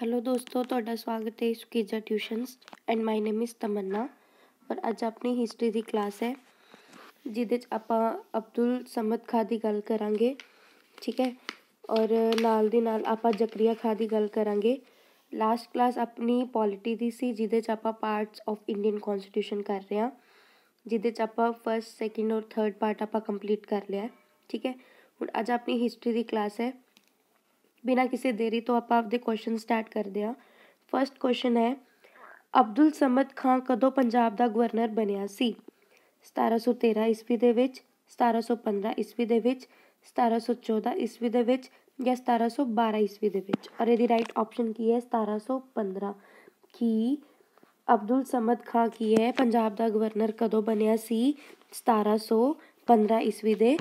hello दोस्तों थोड़ा स्वागत है सुकीजा tuition and my name is Tamanna और अज अपनी हिस्ट्री की क्लास है जिद आप अब्दुल समद खां की गल करा ठीक है और नाल दी नाल आप जकरिया खां की गल करा लास्ट क्लास अपनी पॉलिटी की सी जिद पार्ट्स ऑफ इंडियन कॉन्स्टिट्यूशन कर रहे हैं जिद फस्ट सैकेंड और थर्ड पार्ट आप कंप्लीट कर लिया ठीक है हूँ अज अपनी हिस्ट्री की क्लास है बिना किसी देरी तो आप आपके क्वेश्चन स्टार्ट कर दिया फस्ट क्वेश्चन है अब्दुल समद खां कदों पंजाब का गवर्नर बनया सतारा सौ तेरह ईस्वी के सतारा सौ पंद्रह ईस्वी के सतारा सौ चौदह ईस्वी के सतारा सौ बारह ईस्वी के और यदि राइट ऑप्शन की है सतारा सौ पंद्रह कि अब्दुल समद खां की है पंजाब का गवर्नर कदों बनिया सतारा सौ पंद्रह ईस्वी के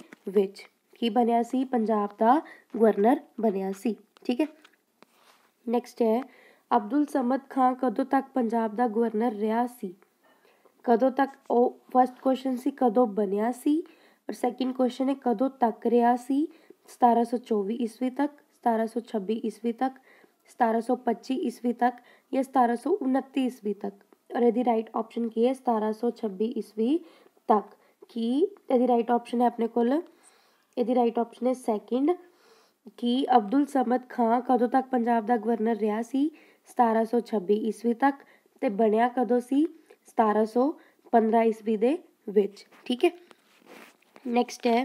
ਕੀ ਬਣਿਆ ਸੀ ਪੰਜਾਬ ਦਾ ਗਵਰਨਰ ਬਣਿਆ ਸੀ ਠੀਕ ਹੈ ਨੈਕਸਟ ਹੈ ਅਬਦੁਲ ਸਮਦ ਖਾਨ ਕਦੋਂ ਤੱਕ ਪੰਜਾਬ ਦਾ ਗਵਰਨਰ ਰਿਹਾ ਸੀ ਕਦੋਂ ਤੱਕ ਉਹ ਫਰਸਟ ਕੁਐਸਚਨ ਸੀ ਕਦੋਂ ਬਣਿਆ ਸੀ ਔਰ ਸੈਕਿੰਡ ਕੁਐਸਚਨ ਹੈ ਕਦੋਂ ਤੱਕ ਰਿਹਾ ਸੀ 1724 ਈਸਵੀ ਤੱਕ 1726 ਈਸਵੀ ਤੱਕ 1725 ईस्वी तक या सतारह ईस्वी तक और यदि राइट ऑप्शन की है सतारह ईस्वी तक कि यदि राइट ऑप्शन है अपने को ਇਹਦੀ ਰਾਈਟ ਆਪਸ਼ਨ ਹੈ ਸੈਕਿੰਡ ਕਿ ਅਬਦੁਲ ਸਮਦ ਖਾਨ ਕਦੋਂ ਤੱਕ ਪੰਜਾਬ ਦਾ ਗਵਰਨਰ ਰਿਹਾ ਸੀ 1726 ਈਸਵੀ ਤੱਕ ਤੇ ਬਣਿਆ ਕਦੋਂ ਸੀ 1715 ਈਸਵੀ ਦੇ ਵਿੱਚ ਠੀਕ ਹੈ ਨੈਕਸਟ ਹੈ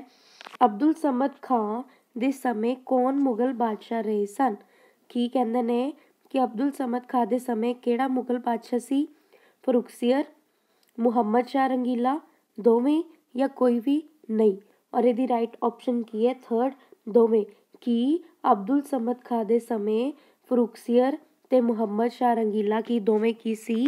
ਅਬਦੁਲ ਸਮਦ ਖਾਨ ਦੇ ਸਮੇਂ ਕੌਣ ਮੁਗਲ ਬਾਦਸ਼ਾਹ ਰਹੇ ਸਨ ਕੀ ਕਹਿੰਦੇ ਨੇ ਕਿ ਅਬਦੁਲ ਸਮਦ ਖਾਨ ਦੇ ਸਮੇਂ ਕਿਹੜਾ ਮੁਗਲ ਬਾਦਸ਼ਾਹ ਸੀ ਫਰੂਖਸੀਅਰ ਮੁਹੰਮਦ ਸ਼ਾਹ ਰੰਗੀਲਾ ਦੋਵੇਂ ਜਾਂ ਕੋਈ ਵੀ ਨਹੀਂ ਔਰ ਇਹਦੀ ਰਾਈਟ ਆਪਸ਼ਨ ਕੀ ਹੈ ਥਰਡ ਦੋਵੇਂ ਕੀ ਅਬਦੁਲ ਸਮਦ ਖਾਂ ਦੇ ਸਮੇਂ ਫਰੂਕਸੀਅਰ ਤੇ ਮੁਹੰਮਦ ਸ਼ਾ ਰੰਗੀਲਾ ਕੀ ਦੋਵੇਂ ਕੀ ਸੀ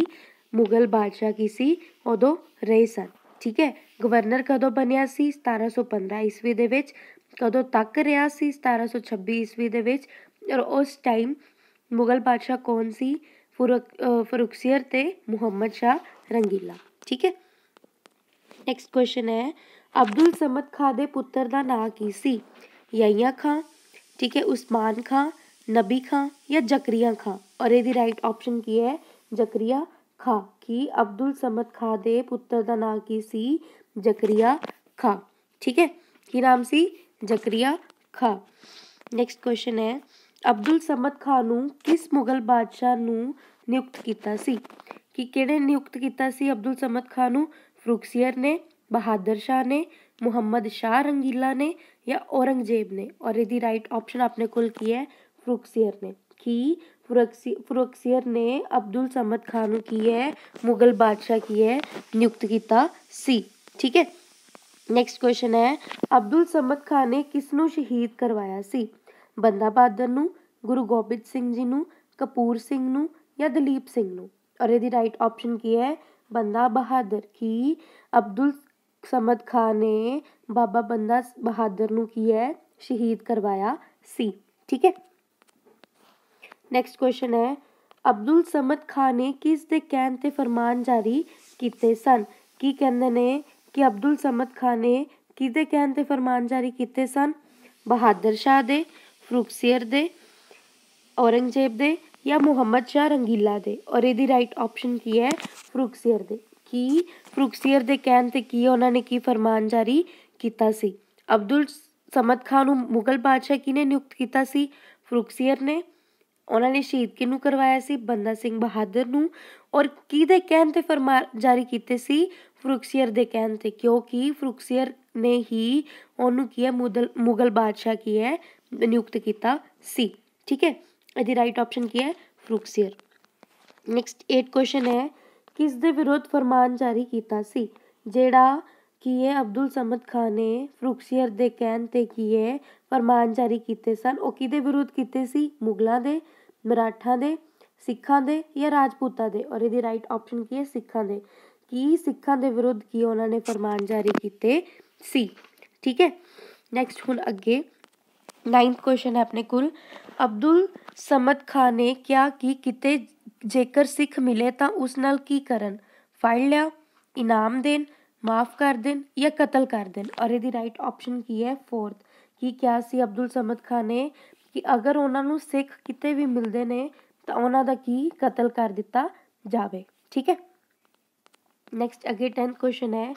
ਮੁਗਲ ਬਾਦਸ਼ਾਹ ਕੀ ਸੀ ਉਦੋਂ ਰਹੇ ਸਨ ਠੀਕ ਹੈ ਗਵਰਨਰ ਕਦੋਂ ਬਣਿਆ ਸੀ 1715 ਈਸਵੀ ਦੇ ਵਿੱਚ ਕਦੋਂ ਤੱਕ ਰਿਹਾ ਸੀ 1726 ਈਸਵੀ ਦੇ ਵਿੱਚ ਔਰ ਉਸ ਟਾਈਮ ਮੁਗਲ ਬਾਦਸ਼ਾਹ ਕੌਣ ਸੀ ਫਰੂਕਸੀਅਰ ਤੇ ਮੁਹੰਮਦ ਸ਼ਾ ਰੰਗੀਲਾ ਠੀਕ ਹੈ ਨੈਕਸਟ ਕੁਐਸਚਨ ਹੈ ਅਬਦੁਲ ਸਮਦ ਖਾਨ ਦੇ ਪੁੱਤਰ ਦਾ ਨਾਂ ਕੀ ਸੀ ਯਈਆ ਖਾਂ ਠੀਕ ਹੈ ਉਸਮਾਨ ਖਾਂ ਨਬੀ ਖਾਂ ਜਾਂ ਜ਼ਕਰੀਆ ਖਾਂ ਔਰ ਇਹਦੀ ਰਾਈਟ ਆਪਸ਼ਨ ਕੀ ਹੈ ਜ਼ਕਰੀਆ ਖਾਨ ਕੀ ਅਬਦੁਲ ਸਮਦ ਖਾਨ ਦੇ ਪੁੱਤਰ ਦਾ ਨਾਂ ਕੀ ਸੀ ਜ਼ਕਰੀਆ ਖਾਨ ਠੀਕ ਹੈ ਕੀ ਨਾਮ ਸੀ ਜ਼ਕਰੀਆ ਖਾਨ ਨੈਕਸਟ ਕੁਐਸਚਨ ਹੈ ਅਬਦੁਲ ਸਮਦ ਖਾਨ ਨੂੰ ਕਿਸ ਮੁਗਲ ਬਾਦਸ਼ਾਹ ਨੂੰ ਨਿਯੁਕਤ ਕੀਤਾ ਸੀ ਕਿ ਕਿਹੜੇ ਨਿਯੁਕਤ ਕੀਤਾ ਸੀ ਅਬਦੁਲ ਸਮਦ ਖਾਨ ਨੂੰ ਫਰੂਕਸੀਅਰ ਨੇ ਬਹਾਦਰ ਸ਼ਾਹ ਨੇ ਮੁਹੰਮਦ ਸ਼ਾਹ ਰੰਗੀਲਾ ਨੇ ਜਾਂ ਔਰੰਗਜ਼ੇਬ ਨੇ ਔਰ ਇਹਦੀ ਰਾਈਟ ਆਪਸ਼ਨ ਆਪਣੇ ਕੋਲ ਕੀ ਹੈ ਫਰੁਖਸੀਅਰ ਨੇ ਕੀ ਫਰੁਖਸੀਅਰ ਨੇ ਅਬਦੁਲ ਸਮਦ ਖਾਨ ਨੂੰ ਕੀ ਹੈ ਮੁਗਲ ਬਾਦਸ਼ਾਹ ਕੀ ਹੈ ਨਿਯੁਕਤ ਕੀਤਾ ਸੀ ਠੀਕ ਹੈ ਨੈਕਸਟ ਕੁਐਸਚਨ ਹੈ ਅਬਦੁਲ ਸਮਦ ਖਾਨ ਨੇ ਕਿਸ ਨੂੰ ਸ਼ਹੀਦ ਕਰਵਾਇਆ ਸੀ ਬੰਦਾ ਬਹਾਦਰ ਨੂੰ ਗੁਰੂ ਗੋਬਿੰਦ ਸਿੰਘ ਜੀ ਨੂੰ ਕਪੂਰ ਸਿੰਘ ਨੂੰ ਜਾਂ ਦਲੀਪ ਸਿੰਘ ਨੂੰ ਔਰ ਇਹਦੀ ਰਾਈਟ ਆਪਸ਼ਨ ਕੀ ਹੈ ਬੰਦਾ ਬਹਾਦਰ ਕੀ ਅਬਦੁਲ ਸਮਦ ਖਾਨ ਨੇ ਬਾਬਾ ਬੰਦਾ ਬਹਾਦਰ ਨੂੰ ਕੀ ਹੈ ਸ਼ਹੀਦ ਕਰਵਾਇਆ ਸੀ ਠੀਕ ਹੈ ਨੈਕਸਟ ਕੁਐਸਚਨ ਹੈ ਅਬਦੁਲ ਸਮਦ ਖਾਨ ਨੇ ਕਿਸ ਦੇ ਕਹਿਣ ਤੇ ਫਰਮਾਨ ਜਾਰੀ ਕੀਤੇ ਸਨ ਕੀ ਕਹਿੰਦੇ ਨੇ ਕਿ ਅਬਦੁਲ ਸਮਦ ਖਾਨ ਨੇ ਕਿਹਦੇ ਕਹਿਣ ਤੇ ਫਰਮਾਨ ਜਾਰੀ ਕੀਤੇ ਸਨ ਬਹਾਦਰ ਸ਼ਾਹ ਦੇ ਫਰੂਕਸੀਅਰ ਦੇ ਔਰੰਗਜ਼ੇਬ ਦੇ ਜਾਂ ਮੁਹੰਮਦ ਸ਼ਾਹ ਰੰਗੀਲਾ ਦੇ ਔਰ ਇਹਦੀ ਰਾਈਟ ਆਪਸ਼ਨ ਕੀ ਹੈ ਫਰੂਕਸੀਅਰ ਦੇ ਕਿ ਫਰੂਕਸੀਅਰ ਦੇ ਕਹਿਣ ਤੇ ਕੀ ਉਹਨਾਂ ਨੇ ਕੀ ਫਰਮਾਨ ਜਾਰੀ ਕੀਤਾ ਸੀ ਅਬਦੁਲ ਸਮਦ ਖਾਨ ਨੂੰ ਮੁਗਲ ਬਾਦਸ਼ਾਹ ਕਿਨੇ ਨਿਯੁਕਤ ਕੀਤਾ ਸੀ ਫਰੂਕਸੀਅਰ ਨੇ ਉਹਨਾਂ ਨੇ ਸ਼ਹੀਦ ਕਿਨੂੰ ਕਰਵਾਇਆ ਸੀ ਬੰਦਾ ਸਿੰਘ ਬਹਾਦਰ ਨੂੰ ਔਰ ਕਿਹਦੇ ਕਹਿਣ ਤੇ ਫਰਮਾਨ ਜਾਰੀ ਕੀਤੇ ਸੀ ਫਰੂਕਸੀਅਰ ਦੇ ਕਹਿਣ ਤੇ ਕਿਉਂਕਿ ਫਰੂਕਸੀਅਰ ਨੇ ਹੀ ਉਹਨੂੰ ਕੀ ਹੈ ਮੁਗਲ ਬਾਦਸ਼ਾਹ ਕੀ ਹੈ ਨਿਯੁਕਤ ਕੀਤਾ ਸੀ ਠੀਕ ਹੈ ਇਹਦੀ ਰਾਈਟ ਆਪਸ਼ਨ ਕੀ ਹੈ ਫਰੂਕਸੀਅਰ ਨੈਕਸਟ 8 ਕੁਐਸਚਨ ਹੈ ਕਿਸ ਦੇ ਵਿਰੁੱਧ ਫਰਮਾਨ ਜਾਰੀ ਕੀਤਾ ਸੀ ਜਿਹੜਾ ਕਿ ਇਹ ਅਬਦੁਲ ਸਮਦ ਖਾਨ ਨੇ ਫਰੂਕਸੀਅਰ ਦੇ ਕਹਿਣ ਤੇ ਕੀ ਹੈ ਫਰਮਾਨ ਜਾਰੀ ਕੀਤੇ ਸਨ ਉਹ ਕਿਹਦੇ ਵਿਰੁੱਧ ਕੀਤੇ ਸੀ ਮੁਗਲਾਂ ਦੇ ਮਰਾਠਾ ਦੇ ਸਿੱਖਾਂ ਦੇ ਜਾਂ ਰਾਜਪੂਤਾਂ ਦੇ ਔਰ ਇਹਦੀ ਰਾਈਟ ਆਪਸ਼ਨ ਕੀ ਹੈ ਸਿੱਖਾਂ ਦੇ ਕੀ ਸਿੱਖਾਂ ਦੇ ਵਿਰੁੱਧ ਕੀ ਉਹਨਾਂ ਨੇ ਫਰਮਾਨ ਜਾਰੀ ਕੀਤੇ ਸੀ ਠੀਕ ਹੈ ਨੈਕਸਟ ਹੁਣ ਅੱਗੇ 9th ਕੁਐਸਚਨ ਹੈ ਆਪਣੇ ਕੋਲ ਅਬਦੁਲ ਸਮਦ ਖਾਨ ਨੇ ਕਿਹਾ ਕਿ ਕਿਤੇ ਜੇਕਰ ਸਿੱਖ ਮਿਲੇ ਤਾਂ ਉਸ ਨਾਲ ਕੀ ਕਰਨ ਫੜ ਲਿਆ ਇਨਾਮ ਦੇਣ ਮਾਫ ਕਰ ਦੇਣ ਜਾਂ ਕਤਲ ਕਰ ਦੇਣ ਔਰ ਇਹਦੀ ਰਾਈਟ ਆਪਸ਼ਨ ਕੀ ਹੈ ਫੋਰਥ ਕੀ ਕਿਹਾ ਸੀ ਅਬਦੁਲ ਸਮਦ ਖਾਨ ਨੇ ਕਿ ਅਗਰ ਉਹਨਾਂ ਨੂੰ ਸਿੱਖ ਕਿਤੇ ਵੀ ਮਿਲਦੇ ਨੇ ਤਾਂ ਉਹਨਾਂ ਦਾ ਕੀ ਕਤਲ ਕਰ ਦਿੱਤਾ ਜਾਵੇ ਠੀਕ ਹੈ ਨੈਕਸਟ ਅਗੇ 10th ਕੁਐਸਚਨ ਹੈ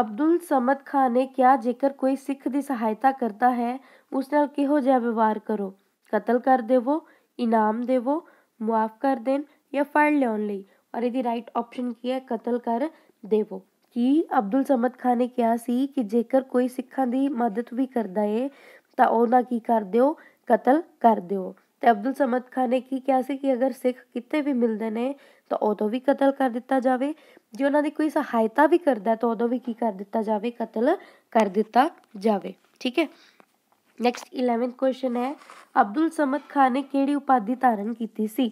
ਅਬਦੁਲ ਸਮਦ ਖਾਨ ਨੇ ਕਿਹਾ ਜੇਕਰ ਕੋਈ ਸਿੱਖ ਦੀ ਸਹਾਇਤਾ ਕਰਦਾ ਹੈ ਉਸ ਨਾਲ ਕਿਹੋ ਜਿਹਾ ਵਿਵਹਾਰ ਕਰੋ ਕਤਲ ਕਰ ਦੇਵੋ ਇਨਾਮ ਦੇਵੋ ਮੁਆਫ ਕਰ ਦੇਣ ਜਾਂ ਫੜ ਲੈਣ ਲਈ ਔਰ ਇਹਦੀ ਰਾਈਟ ਆਪਸ਼ਨ ਕੀ ਹੈ ਕਤਲ ਕਰ ਦੇਵੋ ਕੀ ਅਬਦੁਲ ਸਮਦ ਖਾਨ ਨੇ ਕਿਹਾ ਸੀ ਕਿ ਜੇਕਰ ਕੋਈ ਸਿੱਖਾਂ ਦੀ ਮਦਦ ਵੀ ਕਰਦਾ ਏ ਤਾਂ ਉਹਦਾ ਕੀ ਕਰ ਦਿਓ ਕਤਲ ਕਰ ਦਿਓ ਤੇ ਅਬਦੁਲ ਸਮਦ ਖਾਨ ਨੇ ਕੀ ਕਿਹਾ ਸੀ ਕਿ ਅਗਰ ਸਿੱਖ ਕਿਤੇ ਵੀ ਮਿਲਦੇ ਨੇ ਤਾਂ ਉਦੋਂ ਵੀ ਕਤਲ ਕਰ ਦਿੱਤਾ ਜਾਵੇ ਜੇ ਉਹਨਾਂ ਦੀ ਕੋਈ ਸਹਾਇਤਾ ਵੀ ਕਰਦਾ ਤਾਂ ਉਦੋਂ ਵੀ ਕੀ ਕਰ ਦਿੱਤਾ ਜਾਵੇ ਕਤਲ ਕਰ ਦਿੱਤਾ ਜਾਵੇ ਠੀਕ ਹੈ ਨੈਕਸਟ 11th ਕੁਐਸਚਨ ਹੈ ਅਬਦੁਲ ਸਮਦ ਖਾਨ ਨੇ ਕਿਹੜੀ ਉਪਾਧੀ ਧਾਰਨ ਕੀਤੀ ਸੀ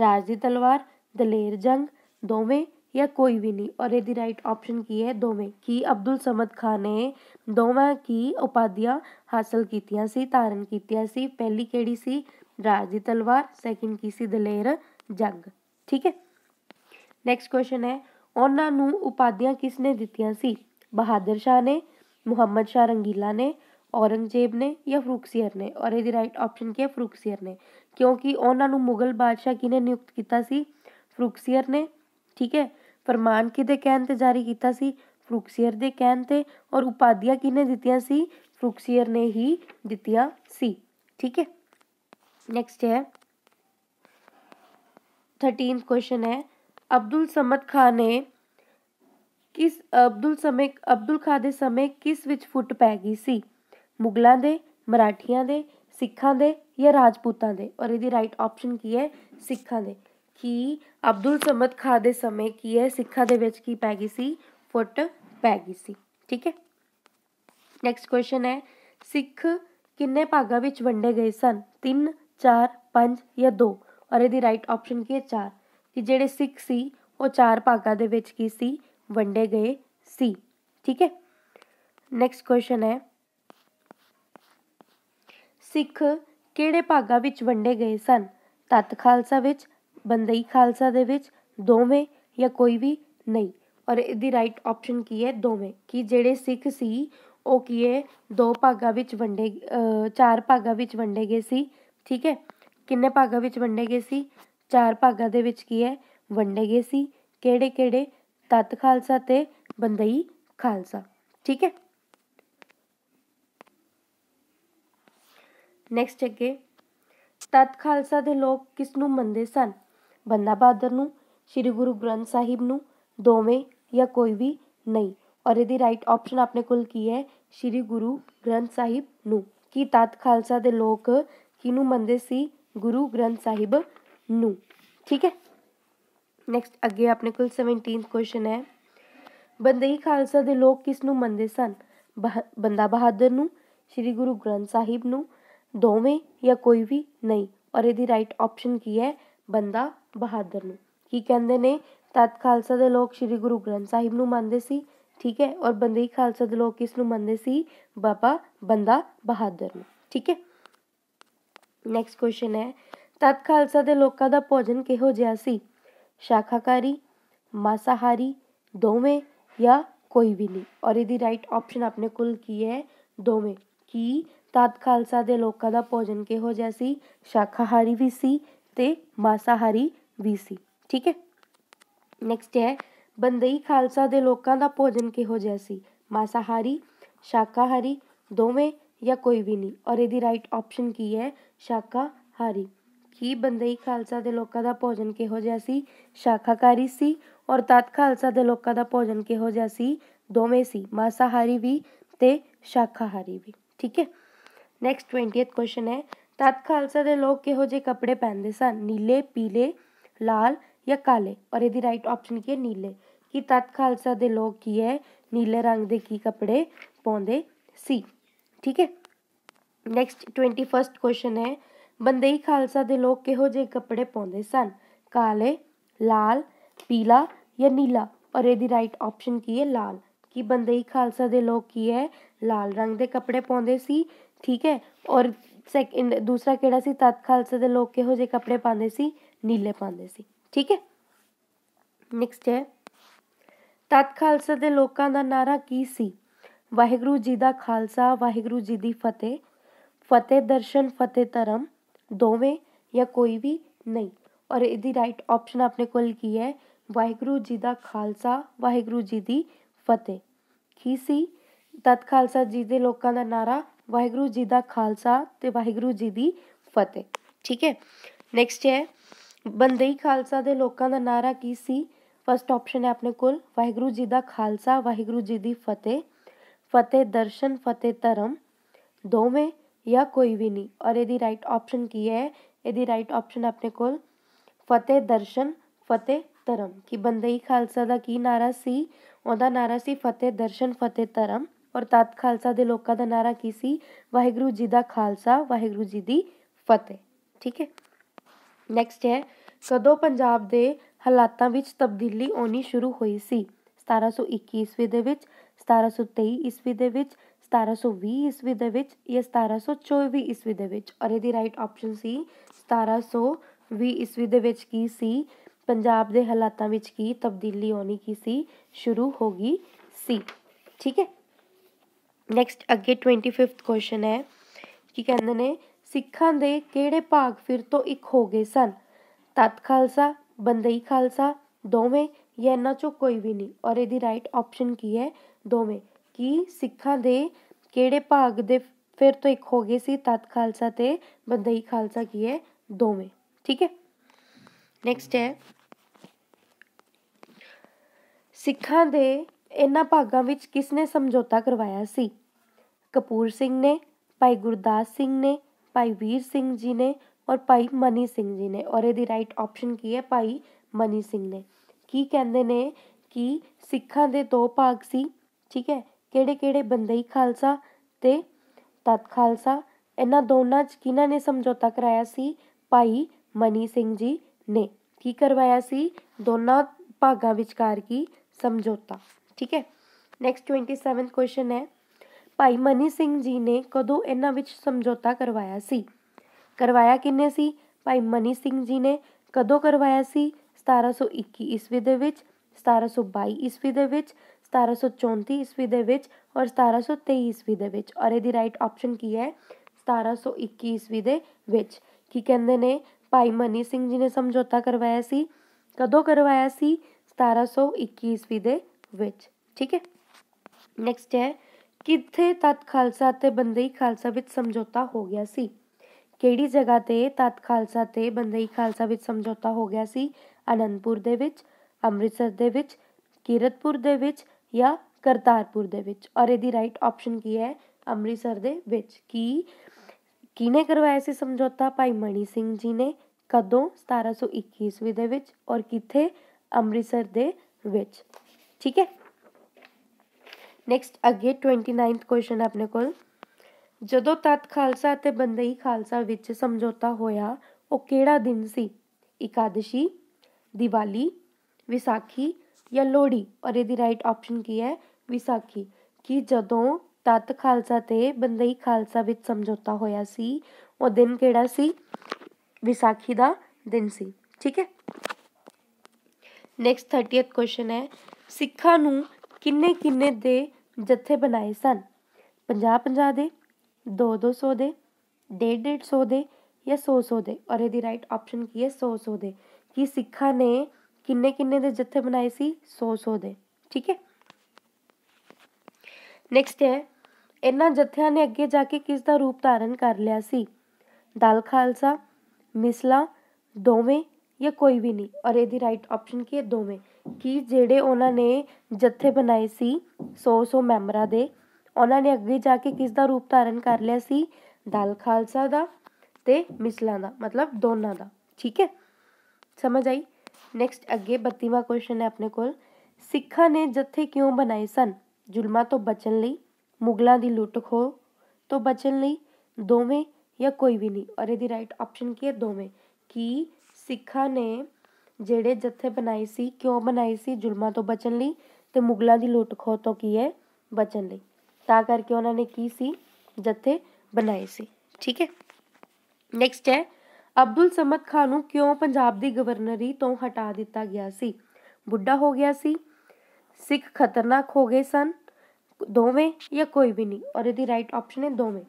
ਰਾਜ ਦੀ ਤਲਵਾਰ ਦਲੇਰ ਜੰਗ ਦੋਵੇਂ ਜਾਂ ਕੋਈ ਵੀ ਨਹੀਂ ਔਰ ਇਹਦੀ ਰਾਈਟ ਆਪਸ਼ਨ ਕੀ ਹੈ ਦੋਵੇਂ ਕੀ ਅਬਦੁਲ ਸਮਦ ਖਾਨ ਨੇ ਦੋਵਾਂ ਕੀ ਉਪਾਧੀਆਂ ਹਾਸਲ ਕੀਤੀਆਂ ਸੀ ਧਾਰਨ ਕੀਤੀਆਂ ਸੀ ਪਹਿਲੀ ਕਿਹੜੀ ਸੀ ਰਾਜ ਦੀ ਤਲਵਾਰ ਸੈਕਿੰਡ ਕੀ ਸੀ ਦਲੇਰ ਜੰਗ ਠੀਕ ਹੈ ਨੈਕਸਟ ਕੁਐਸਚਨ ਹੈ ਉਹਨਾਂ ਨੂੰ ਉਪਾਧੀਆਂ ਕਿਸ ਨੇ ਦਿੱਤੀਆਂ ਸੀ ਬਹਾਦਰ ਸ਼ਾਹ ਨੇ ਮੁਹੰਮਦ ਸ਼ਾਹ ਰੰਗੀਲਾ ਨੇ ਔਰੰਗਜ਼ੇਬ ਨੇ ਜਾਂ ਫਰੂਕਸੀਅਰ ਨੇ ਔਰ ਇਹਦੀ ਰਾਈਟ ਆਪਸ਼ਨ ਕੀ ਹੈ ਫਰੂਕਸੀਅਰ ਨੇ ਕਿਉਂਕਿ ਉਹਨਾਂ ਨੂੰ ਮੁਗਲ ਬਾਦਸ਼ਾਹ ਕਿਨੇ ਨਿਯੁਕਤ ਕੀਤਾ ਸੀ ਫਰੂਕਸੀਅਰ ਨੇ ਠੀਕ ਹੈ ਫਰਮਾਨ ਕਿਹਦੇ ਕਹਿਣ ਤੇ ਜਾਰੀ ਕੀਤਾ ਸੀ ਫਰੂਕਸੀਅਰ ਦੇ ਕਹਿਣ ਤੇ ਔਰ ਉਪਾਧੀਆਂ ਕਿਨੇ ਦਿੱਤੀਆਂ ਸੀ ਫਰੂਕਸੀਅਰ ਨੇ ਹੀ ਦਿੱਤੀਆਂ ਸੀ ਠੀਕ ਹੈ ਨੈਕਸਟ ਹੈ 13th ਕੁਐਸਚਨ ਹੈ ਅਬਦੁਲ ਸਮਦ ਖਾਨ ਨੇ ਕਿਸ ਅਬਦੁਲ ਸਮੇ ਅਬਦੁਲ ਖਾਦੇ ਸਮੇ ਕਿਸ ਵਿੱਚ ਫੁੱਟ ਪੈ ਗਈ ਸੀ ਮੁਗਲਾਂ ਦੇ ਮਰਾਠਿਆਂ ਦੇ ਸਿੱਖਾਂ ਦੇ ਜਾਂ ਰਾਜਪੂਤਾਂ ਦੇ ਔਰ ਇਹਦੀ ਰਾਈਟ ਆਪਸ਼ਨ ਕੀ ਹੈ ਸਿੱਖਾਂ ਦੇ ਕੀ ਅਬਦੁਲ ਸਮਦ ਖਾਨ ਦੇ ਸਮੇਂ ਕੀ ਹੈ ਸਿੱਖਾਂ ਦੇ ਵਿੱਚ ਕੀ ਪੈ ਗਈ ਸੀ ਫੁੱਟ ਪੈ ਗਈ ਸੀ ਠੀਕ ਹੈ ਨੈਕਸਟ ਕੁਐਸਚਨ ਹੈ ਸਿੱਖ ਕਿੰਨੇ ਭਾਗਾਂ ਵਿੱਚ ਵੰਡੇ ਗਏ ਸਨ 3 4 5 ਜਾਂ 2 ਔਰ ਇਹਦੀ ਰਾਈਟ ਆਪਸ਼ਨ ਕੀ ਹੈ 4 ਕਿ ਜਿਹੜੇ ਸਿੱਖ ਸੀ ਉਹ ਚਾਰ ਭਾਗਾਂ ਦੇ ਵਿੱਚ ਕੀ ਸੀ ਵੰਡੇ ਗਏ ਸੀ ਠੀਕ ਹੈ ਨੈਕਸਟ ਕੁਐਸਚਨ ਹੈ ਸਿੱਖ ਕਿਹੜੇ ਭਾਗਾ ਵਿੱਚ ਵੰਡੇ ਗਏ ਸਨ ਤਤ ਖਾਲਸਾ ਵਿੱਚ ਬੰਦਈ ਖਾਲਸਾ ਦੇ ਵਿੱਚ ਦੋਵੇਂ ਜਾਂ ਕੋਈ ਵੀ ਨਹੀਂ ਔਰ ਇਹਦੀ ਰਾਈਟ ਆਪਸ਼ਨ ਕੀ ਹੈ ਦੋਵੇਂ ਕਿ ਜਿਹੜੇ ਸਿੱਖ ਸੀ ਉਹ ਕੀ ਹੈ ਦੋ ਭਾਗਾ ਵਿੱਚ ਵੰਡੇ ਚਾਰ ਭਾਗਾ ਵਿੱਚ ਵੰਡੇ ਗਏ ਸੀ ਠੀਕ ਹੈ ਕਿੰਨੇ ਭਾਗਾ ਵਿੱਚ ਵੰਡੇ ਗਏ ਸੀ ਚਾਰ ਭਾਗਾ ਦੇ ਵਿੱਚ ਕੀ ਹੈ ਵੰਡੇ ਗਏ ਸੀ ਕਿਹੜੇ ਕਿਹੜੇ ਤਤ ਖਾਲਸਾ ਤੇ ਬੰਦਈ ਖਾਲਸਾ ਠੀਕ ਹੈ ਨੈਕਸਟ ਅੱਗੇ ਤਤ ਖਾਲਸਾ ਦੇ ਲੋਕ ਕਿਸ ਨੂੰ ਮੰਨਦੇ ਸਨ ਬੰਦਾ ਬਹਾਦਰ ਨੂੰ ਸ੍ਰੀ ਗੁਰੂ ਗ੍ਰੰਥ ਸਾਹਿਬ ਨੂੰ ਦੋਵੇਂ ਜਾਂ ਕੋਈ ਵੀ ਨਹੀਂ ਔਰ ਇਹਦੀ ਰਾਈਟ ਆਪਸ਼ਨ ਆਪਣੇ ਕੋਲ ਕੀ ਹੈ ਸ੍ਰੀ ਗੁਰੂ ਗ੍ਰੰਥ ਸਾਹਿਬ ਨੂੰ ਕੀ ਤਤ ਖਾਲਸਾ ਦੇ ਲੋਕ ਕਿਹਨੂੰ ਮੰਨਦੇ ਸੀ ਗੁਰੂ ਗ੍ਰੰਥ ਸਾਹਿਬ ਨੂੰ ਠੀਕ ਹੈ ਨੈਕਸਟ ਅੱਗੇ ਆਪਣੇ ਕੋਲ 17th ਕੁਐਸਚਨ ਹੈ ਬੰਦੇਈ ਖਾਲਸਾ ਦੇ ਲੋਕ ਕਿਸ ਨੂੰ ਮੰਨਦੇ ਸਨ ਬੰਦਾ ਬਹਾਦਰ ਨੂੰ ਸ੍ਰੀ ਗੁਰੂ ਗ੍ਰੰਥ ਸਾਹਿਬ ਨੂੰ ਦੋਵੇਂ ਜਾਂ ਕੋਈ ਵੀ ਨਹੀਂ ਔਰ ਇਹਦੀ ਰਾਈਟ ਆਪਸ਼ਨ ਕੀ ਹੈ ਬੰਦਾ ਬਹਾਦਰ ਨੂੰ ਕੀ ਕਹਿੰਦੇ ਨੇ ਤਤ ਖਾਲਸਾ ਦੇ ਲੋਕ ਸ੍ਰੀ ਗੁਰੂ ਗ੍ਰੰਥ ਸਾਹਿਬ ਨੂੰ ਮੰਨਦੇ ਸੀ ਠੀਕ ਹੈ ਔਰ ਬੰਦੇ ਖਾਲਸਾ ਦੇ ਲੋਕ ਕਿਸ ਨੂੰ ਮੰਨਦੇ ਸੀ ਬਾਬਾ ਬੰਦਾ ਬਹਾਦਰ ਨੂੰ ਠੀਕ ਹੈ ਨੈਕਸਟ ਕੁਐਸਚਨ ਹੈ ਤਤ ਖਾਲਸਾ ਦੇ ਲੋਕਾਂ ਦਾ ਭੋਜਨ ਕਿਹੋ ਜਿਹਾ ਸੀ ਸ਼ਾਕਾਹਾਰੀ ਮਾਸਾਹਾਰੀ ਦੋਵੇਂ ਜਾਂ ਕੋਈ ਵੀ ਨਹੀਂ ਔਰ ਇਹਦੀ ਰਾਈਟ ਆਪਸ਼ਨ ਆਪਣੇ ਕੋਲ ਕੀ ਹੈ ਦੋਵੇਂ ਕੀ ਤਦ ਖਾਲਸਾ ਦੇ ਲੋਕਾਂ ਦਾ ਭੋਜਨ ਕਿਹੋ ਜਿਹਾ ਸੀ ਸ਼ਾਕਾਹਾਰੀ ਵੀ ਸੀ ਤੇ ਮਾਸਾਹਾਰੀ ਵੀ ਸੀ ਠੀਕ ਹੈ ਨੈਕਸਟ ਹੈ ਬੰਦਈ ਖਾਲਸਾ ਦੇ ਲੋਕਾਂ ਦਾ ਭੋਜਨ ਕਿਹੋ ਜਿਹਾ ਸੀ ਮਾਸਾਹਾਰੀ ਸ਼ਾਕਾਹਾਰੀ ਦੋਵੇਂ ਜਾਂ ਕੋਈ ਵੀ ਨਹੀਂ ਔਰ ਇਹਦੀ ਰਾਈਟ ਆਪਸ਼ਨ ਕੀ ਹੈ ਸ਼ਾਕਾਹਾਰੀ ਕੀ ਬੰਦਈ ਖਾਲਸਾ ਦੇ ਲੋਕਾਂ ਦਾ ਭੋਜਨ ਕਿਹੋ ਜਿਹਾ ਸੀ ਸ਼ਾਕਾਹਾਰੀ ਸੀ ਔਰ ਤਦ ਖਾਲਸਾ ਦੇ ਲੋਕਾਂ ਦਾ ਭੋਜਨ ਕਿਹੋ ਜਿਹਾ ਸੀ ਦੋਵੇਂ ਸੀ ਮਾਸਾਹਾਰੀ ਵੀ ਤੇ ਸ਼ਾਕਾਹਾਰੀ ਵੀ ਠੀਕ ਹੈ नैक्सट ट्वेंटी एथ क्वेश्चन है तत् खालसा के लोग जे कपड़े पहनते सन नीले पीले लाल या काले और यदि राइट ऑप्शन की है नीले कि तत् खालसा के लोग की है नीले रंग के की कपड़े पाते सी ठीक है नैक्सट ट्वेंटी फस्ट क्वेश्चन है बंदई खालसा के लोग कहोजे कपड़े पाते सन काले लाल पीला या नीला और यदि राइट ऑप्शन की है लाल कि बंदई खालसा के लोग की है लाल रंग के कपड़े पाते सी ਠੀਕ ਹੈ ਔਰ ਸੈਕਿੰਡ ਦੂਸਰਾ ਕਿਹੜਾ ਸੀ ਤਤ ਖਾਲਸਾ ਦੇ ਲੋਕ ਕਿਹੋ ਜਿਹੇ ਕੱਪੜੇ ਪਾਉਂਦੇ ਸੀ ਨੀਲੇ ਪਾਉਂਦੇ ਸੀ ਠੀਕ ਹੈ ਨੈਕਸਟ ਹੈ ਤਤ ਖਾਲਸਾ ਦੇ ਲੋਕਾਂ ਦਾ ਨਾਰਾ ਕੀ ਸੀ ਵਾਹਿਗੁਰੂ ਜੀ ਦਾ ਖਾਲਸਾ ਵਾਹਿਗੁਰੂ ਜੀ ਦੀ ਫਤਿਹ ਫਤਿਹ ਦਰਸ਼ਨ ਫਤਿਹ ਧਰਮ ਦੋਵੇਂ ਜਾਂ ਕੋਈ ਵੀ ਨਹੀਂ ਔਰ ਇਹਦੀ ਰਾਈਟ ਆਪਸ਼ਨ ਆਪਣੇ ਕੋਲ ਕੀ ਹੈ ਵਾਹਿਗੁਰੂ ਜੀ ਦਾ ਖਾਲਸਾ ਵਾਹਿਗੁਰੂ ਜੀ ਦੀ ਫਤਿਹ ਕੀ ਸੀ ਤਤ ਖਾਲਸਾ ਜੀ ਦੇ ਲੋਕਾਂ ਦਾ ਨਾਰਾ ਵਾਹਿਗੁਰੂ ਜੀ ਦਾ ਖਾਲਸਾ ਤੇ ਵਾਹਿਗੁਰੂ ਜੀ ਦੀ ਫਤਿਹ ਠੀਕ ਹੈ ਨੈਕਸਟ ਹੈ ਬੰਦਈ ਖਾਲਸਾ ਦੇ ਲੋਕਾਂ ਦਾ ਨਾਰਾ ਕੀ ਸੀ ਫਸਟ ਆਪਸ਼ਨ ਹੈ ਆਪਣੇ ਕੋਲ ਵਾਹਿਗੁਰੂ ਜੀ ਦਾ ਖਾਲਸਾ ਵਾਹਿਗੁਰੂ ਜੀ ਦੀ ਫਤਿਹ ਫਤਿਹ ਦਰਸ਼ਨ ਫਤਿਹ ਧਰਮ ਦੋਵੇਂ ਜਾਂ ਕੋਈ ਵੀ ਨਹੀਂ ਔਰ ਇਹਦੀ ਰਾਈਟ ਆਪਸ਼ਨ ਕੀ ਹੈ ਇਹਦੀ ਰਾਈਟ ਆਪਸ਼ਨ ਆਪਣੇ ਕੋਲ ਫਤਿਹ ਦਰਸ਼ਨ ਫਤਿਹ ਧਰਮ ਕਿ ਬੰਦਈ ਖਾਲਸਾ ਦਾ ਕੀ ਨਾਰਾ ਸੀ ਉਹਦਾ ਨਾਰਾ ਸੀ ਫਤਿਹ ਦਰਸ਼ਨ ਫਤਿਹ ਧਰਮ ਔਰ ਤਤ ਖਾਲਸਾ ਦੇ ਲੋਕਾਂ ਦਾ ਨਾਰਾ ਕੀ ਸੀ ਵਾਹਿਗੁਰੂ ਜੀ ਦਾ ਖਾਲਸਾ ਵਾਹਿਗੁਰੂ ਜੀ ਦੀ ਫਤਿਹ ਠੀਕ ਹੈ ਨੈਕਸਟ ਹੈ ਕਦੋਂ ਪੰਜਾਬ ਦੇ ਹਾਲਾਤਾਂ ਵਿੱਚ ਤਬਦੀਲੀ ਆਉਣੀ ਸ਼ੁਰੂ ਹੋਈ ਸੀ 1721 ਈਸਵੀ ਦੇ ਵਿੱਚ 1723 ਈਸਵੀ ਦੇ ਵਿੱਚ 1720 ਈਸਵੀ ਦੇ ਵਿੱਚ ਜਾਂ 1724 ਈਸਵੀ ਦੇ ਵਿੱਚ ਔਰ ਇਹਦੀ ਰਾਈਟ ਆਪਸ਼ਨ ਸੀ 1720 ਈਸਵੀ ਦੇ ਵਿੱਚ ਕੀ ਸੀ ਪੰਜਾਬ ਦੇ ਹਾਲਾਤਾਂ ਵਿੱਚ ਕੀ ਤਬਦੀਲੀ ਆਉਣੀ ਕੀ ਸੀ ਸ਼ੁਰੂ ਹੋ ਗਈ ਸੀ ਠੀਕ ਹੈ ਨੈਕਸਟ ਅੱਗੇ 25th ਕੁਐਸਚਨ ਹੈ ਕੀ ਕਹਿੰਦੇ ਨੇ ਸਿੱਖਾਂ ਦੇ ਕਿਹੜੇ ਭਾਗ ਫਿਰ ਤੋਂ ਇੱਕ ਹੋ ਗਏ ਸਨ ਤਤ ਖਾਲਸਾ ਬੰਦਈ ਖਾਲਸਾ ਦੋਵੇਂ ਜਾਂ ਇਹਨਾਂ ਚੋਂ ਕੋਈ ਵੀ ਨਹੀਂ ਔਰ ਇਹਦੀ ਰਾਈਟ ਆਪਸ਼ਨ ਕੀ ਹੈ ਦੋਵੇਂ ਕੀ ਸਿੱਖਾਂ ਦੇ ਕਿਹੜੇ ਭਾਗ ਦੇ ਫਿਰ ਤੋਂ ਇੱਕ ਹੋ ਗਏ ਸੀ ਤਤ ਖਾਲਸਾ ਤੇ ਬੰਦਈ ਖਾਲਸਾ ਕੀ ਹੈ ਦੋਵੇਂ ਠੀਕ ਹੈ ਨੈਕਸਟ ਹੈ ਸਿੱਖਾਂ ਦੇ ਇਹਨਾਂ ਭਾਗਾਂ ਵਿੱਚ ਕਿਸ ਨੇ ਸਮਝੌਤਾ ਕਰਵਾਇਆ ਸੀ ਕਪੂਰ ਸਿੰਘ ਨੇ ਭਾਈ ਗੁਰਦਾਸ ਸਿੰਘ ਨੇ ਭਾਈ ਵੀਰ ਸਿੰਘ ਜੀ ਨੇ ਔਰ ਭਾਈ ਮਨੀ ਸਿੰਘ ਜੀ ਨੇ ਔਰ ਇਹਦੀ ਰਾਈਟ ਆਪਸ਼ਨ ਕੀ ਹੈ ਭਾਈ ਮਨੀ ਸਿੰਘ ਨੇ ਕੀ ਕਹਿੰਦੇ ਨੇ ਕਿ ਸਿੱਖਾਂ ਦੇ ਦੋ ਭਾਗ ਸੀ ਠੀਕ ਹੈ ਕਿਹੜੇ ਕਿਹੜੇ ਬੰਦੇ ਹੀ ਖਾਲਸਾ ਤੇ ਤਤ ਖਾਲਸਾ ਇਹਨਾਂ ਦੋਨਾਂ ਚ ਕਿਨਾਂ ਨੇ ਸਮਝੌਤਾ ਕਰਾਇਆ ਸੀ ਭਾਈ ਮਨੀ ਸਿੰਘ ਜੀ ਨੇ ਕੀ ਕਰਵਾਇਆ ਸੀ ਦੋਨਾਂ ਭਾਗਾਂ ਵਿਚਕਾਰ ਕੀ ਸਮਝੌਤਾ ਠੀਕ ਹੈ ਨੈਕਸਟ 27th ਕੁਐਸਚਨ ਹੈ ਭਾਈ ਮਨੀ ਸਿੰਘ ਜੀ ਨੇ ਕਦੋਂ ਇਹਨਾਂ ਵਿੱਚ ਸਮਝੌਤਾ ਕਰਵਾਇਆ ਸੀ ਕਰਵਾਇਆ ਕਿੰਨੇ ਸੀ ਭਾਈ ਮਨੀ ਸਿੰਘ ਜੀ ਨੇ ਕਦੋਂ ਕਰਵਾਇਆ ਸੀ 1721 ਈਸਵੀ ਦੇ ਵਿੱਚ 1722 ਈਸਵੀ ਦੇ ਵਿੱਚ 1734 ਈਸਵੀ ਦੇ ਵਿੱਚ ਔਰ 1723 ਈਸਵੀ ਦੇ ਵਿੱਚ ਔਰ ਇਹਦੀ ਰਾਈਟ ਆਪਸ਼ਨ ਕੀ ਹੈ 1721 ਈਸਵੀ ਦੇ ਵਿੱਚ ਕੀ ਕਹਿੰਦੇ ਨੇ ਭਾਈ ਮਨੀ ਸਿੰਘ ਜੀ ਨੇ ਸਮਝੌਤਾ ਕਰਵਾਇਆ ਸੀ ਕਦੋਂ ਕਰਵਾਇਆ ਸੀ 1721 ਈਸਵੀ ਦੇ ਵਿੱਚ ਠੀਕ ਹੈ ਨੈਕਸਟ ਹੈ ਕਿੱਥੇ ਤਤ ਖਾਲਸਾ ਤੇ ਬੰਦਈ ਖਾਲਸਾ ਵਿੱਚ ਸਮਝੌਤਾ ਹੋ ਗਿਆ ਸੀ ਕਿਹੜੀ ਜਗ੍ਹਾ ਤੇ ਤਤ ਖਾਲਸਾ ਤੇ ਬੰਦਈ ਖਾਲਸਾ ਵਿੱਚ ਸਮਝੌਤਾ ਹੋ ਗਿਆ ਸੀ ਅਨੰਦਪੁਰ ਦੇ ਵਿੱਚ ਅੰਮ੍ਰਿਤਸਰ ਦੇ ਵਿੱਚ ਕੀਰਤਪੁਰ ਦੇ ਵਿੱਚ ਜਾਂ ਕਰਤਾਰਪੁਰ ਦੇ ਵਿੱਚ ਔਰ ਇਹਦੀ ਰਾਈਟ ਆਪਸ਼ਨ ਕੀ ਹੈ ਅੰਮ੍ਰਿਤਸਰ ਦੇ ਵਿੱਚ ਕੀ ਕਿਨੇ ਕਰਵਾਇਆ ਸੀ ਸਮਝੌਤਾ ਭਾਈ ਮਣੀ ਸਿੰਘ ਜੀ ਨੇ ਕਦੋਂ 1721 ਦੇ ਵਿੱਚ ਔਰ ਕਿੱਥੇ ਅੰਮ੍ਰਿਤਸਰ ਦੇ ਵਿੱਚ ਠੀਕ ਹੈ ਨੈਕਸਟ ਅੱਗੇ 29th ਕੁਐਸਚਨ ਆਪਣੇ ਕੋਲ ਜਦੋਂ ਤਤ ਖਾਲਸਾ ਤੇ ਬੰਦਈ ਖਾਲਸਾ ਵਿੱਚ ਸਮਝੌਤਾ ਹੋਇਆ ਉਹ ਕਿਹੜਾ ਦਿਨ ਸੀ ਇਕਾदशी ਦੀਵਾਲੀ ਵਿਸਾਖੀ ਜਾਂ ਲੋਹੜੀ ਔਰ ਇਹਦੀ ਰਾਈਟ ਆਪਸ਼ਨ ਕੀ ਹੈ ਵਿਸਾਖੀ ਕਿ ਜਦੋਂ ਤਤ ਖਾਲਸਾ ਤੇ ਬੰਦਈ ਖਾਲਸਾ ਵਿੱਚ ਸਮਝੌਤਾ ਹੋਇਆ ਸੀ ਉਹ ਦਿਨ ਕਿਹੜਾ ਸੀ ਵਿਸਾਖੀ ਦਾ ਦਿਨ ਸੀ ਠੀਕ ਹੈ ਨੈਕਸਟ 30th ਕੁਐਸਚਨ ਹੈ ਸਿੱਖਾਂ ਨੂੰ ਕਿੰਨੇ ਕਿੰਨੇ ਦੇ ਜੱਥੇ ਬਣਾਏ ਸਨ 50-50 ਦੇ 2-200 ਦੇ ਡੇਢ ਡੇਢ ਦੇ ਜਾਂ 100-100 ਦੇ ਔਰ ਇਹਦੀ ਰਾਈਟ ਆਪਸ਼ਨ ਕੀ ਹੈ 100-100 ਦੇ ਕਿ ਸਿੱਖਾਂ ਨੇ ਕਿੰਨੇ ਕਿੰਨੇ ਦੇ ਜੱਥੇ ਬਣਾਏ ਸੀ 100-100 ਦੇ ਠੀਕ ਹੈ ਨੈਕਸਟ ਹੈ ਇਹਨਾਂ ਜੱਥਿਆਂ ਨੇ ਅੱਗੇ ਜਾ ਕੇ ਕਿਸ ਦਾ ਰੂਪ ਧਾਰਨ ਕਰ ਲਿਆ ਸੀ ਦਲ ਖਾਲਸਾ ਮਿਸਲਾ ਦੋਵੇਂ ਜਾਂ ਕੋਈ ਵੀ ਨਹੀਂ ਔਰ ਇਹਦੀ ਰਾਈਟ ਆਪਸ਼ਨ ਕੀ ਹੈ ਦੋਵੇਂ ਕਿ ਜਿਹੜੇ ਉਹਨਾਂ ਨੇ ਜੱਥੇ ਬਣਾਏ ਸੀ 100-100 ਮੈਂਬਰਾਂ ਦੇ ਉਹਨਾਂ ਨੇ ਅੱਗੇ ਜਾ ਕੇ ਕਿਸ ਦਾ ਰੂਪ ਧਾਰਨ ਕਰ ਲਿਆ ਸੀ ਦਲ ਖਾਲਸਾ ਦਾ ਤੇ ਮਿਸਲਾਂ ਦਾ ਮਤਲਬ ਦੋਨਾਂ ਦਾ ਠੀਕ ਹੈ ਸਮਝ ਆਈ ਨੈਕਸਟ ਅੱਗੇ 32ਵਾਂ ਕੁਐਸਚਨ ਹੈ ਆਪਣੇ ਕੋਲ ਸਿੱਖਾਂ ਨੇ ਜੱਥੇ ਕਿਉਂ ਬਣਾਏ ਸਨ ਜ਼ੁਲਮਾਂ ਤੋਂ ਬਚਣ ਲਈ ਮੁਗਲਾਂ ਦੀ ਲੁੱਟ ਖੋ ਤੋਂ ਬਚਣ ਲਈ ਦੋਵੇਂ ਜਾਂ ਕੋਈ ਵੀ ਨਹੀਂ ਔਰ ਇਹਦੀ ਰਾਈਟ ਆਪਸ਼ਨ ਕੀ ਹੈ ਦੋਵੇਂ ਕਿ ਸਿੱਖਾਂ ਨੇ ਜਿਹੜੇ ਜੱਥੇ ਬਣਾਈ ਸੀ ਕਿਉਂ ਬਣਾਈ ਸੀ ਜ਼ੁਲਮਾਂ ਤੋਂ ਬਚਣ ਲਈ ਤੇ ਮੁਗਲਾਂ ਦੀ ਲੁੱਟ ਖੋਹ ਤੋਂ ਕੀ ਹੈ ਬਚਣ ਲਈ ਤਾਂ ਕਰਕੇ ਉਹਨਾਂ ਨੇ ਕੀ ਸੀ ਜੱਥੇ ਬਣਾਏ ਸੀ ਠੀਕ ਹੈ ਨੈਕਸਟ ਹੈ ਅਬਦੁਲ ਸਮਦ ਖਾਨ ਨੂੰ ਕਿਉਂ ਪੰਜਾਬ ਦੀ ਗਵਰਨਰੀ ਤੋਂ ਹਟਾ ਦਿੱਤਾ ਗਿਆ ਸੀ ਬੁੱਢਾ ਹੋ ਗਿਆ ਸੀ ਸਿੱਖ ਖਤਰਨਾਕ ਹੋ ਗਏ ਸਨ ਦੋਵੇਂ ਜਾਂ ਕੋਈ ਵੀ ਨਹੀਂ ਔਰ ਇਹਦੀ ਰਾਈਟ ਆਪਸ਼ਨ ਹੈ ਦੋਵੇਂ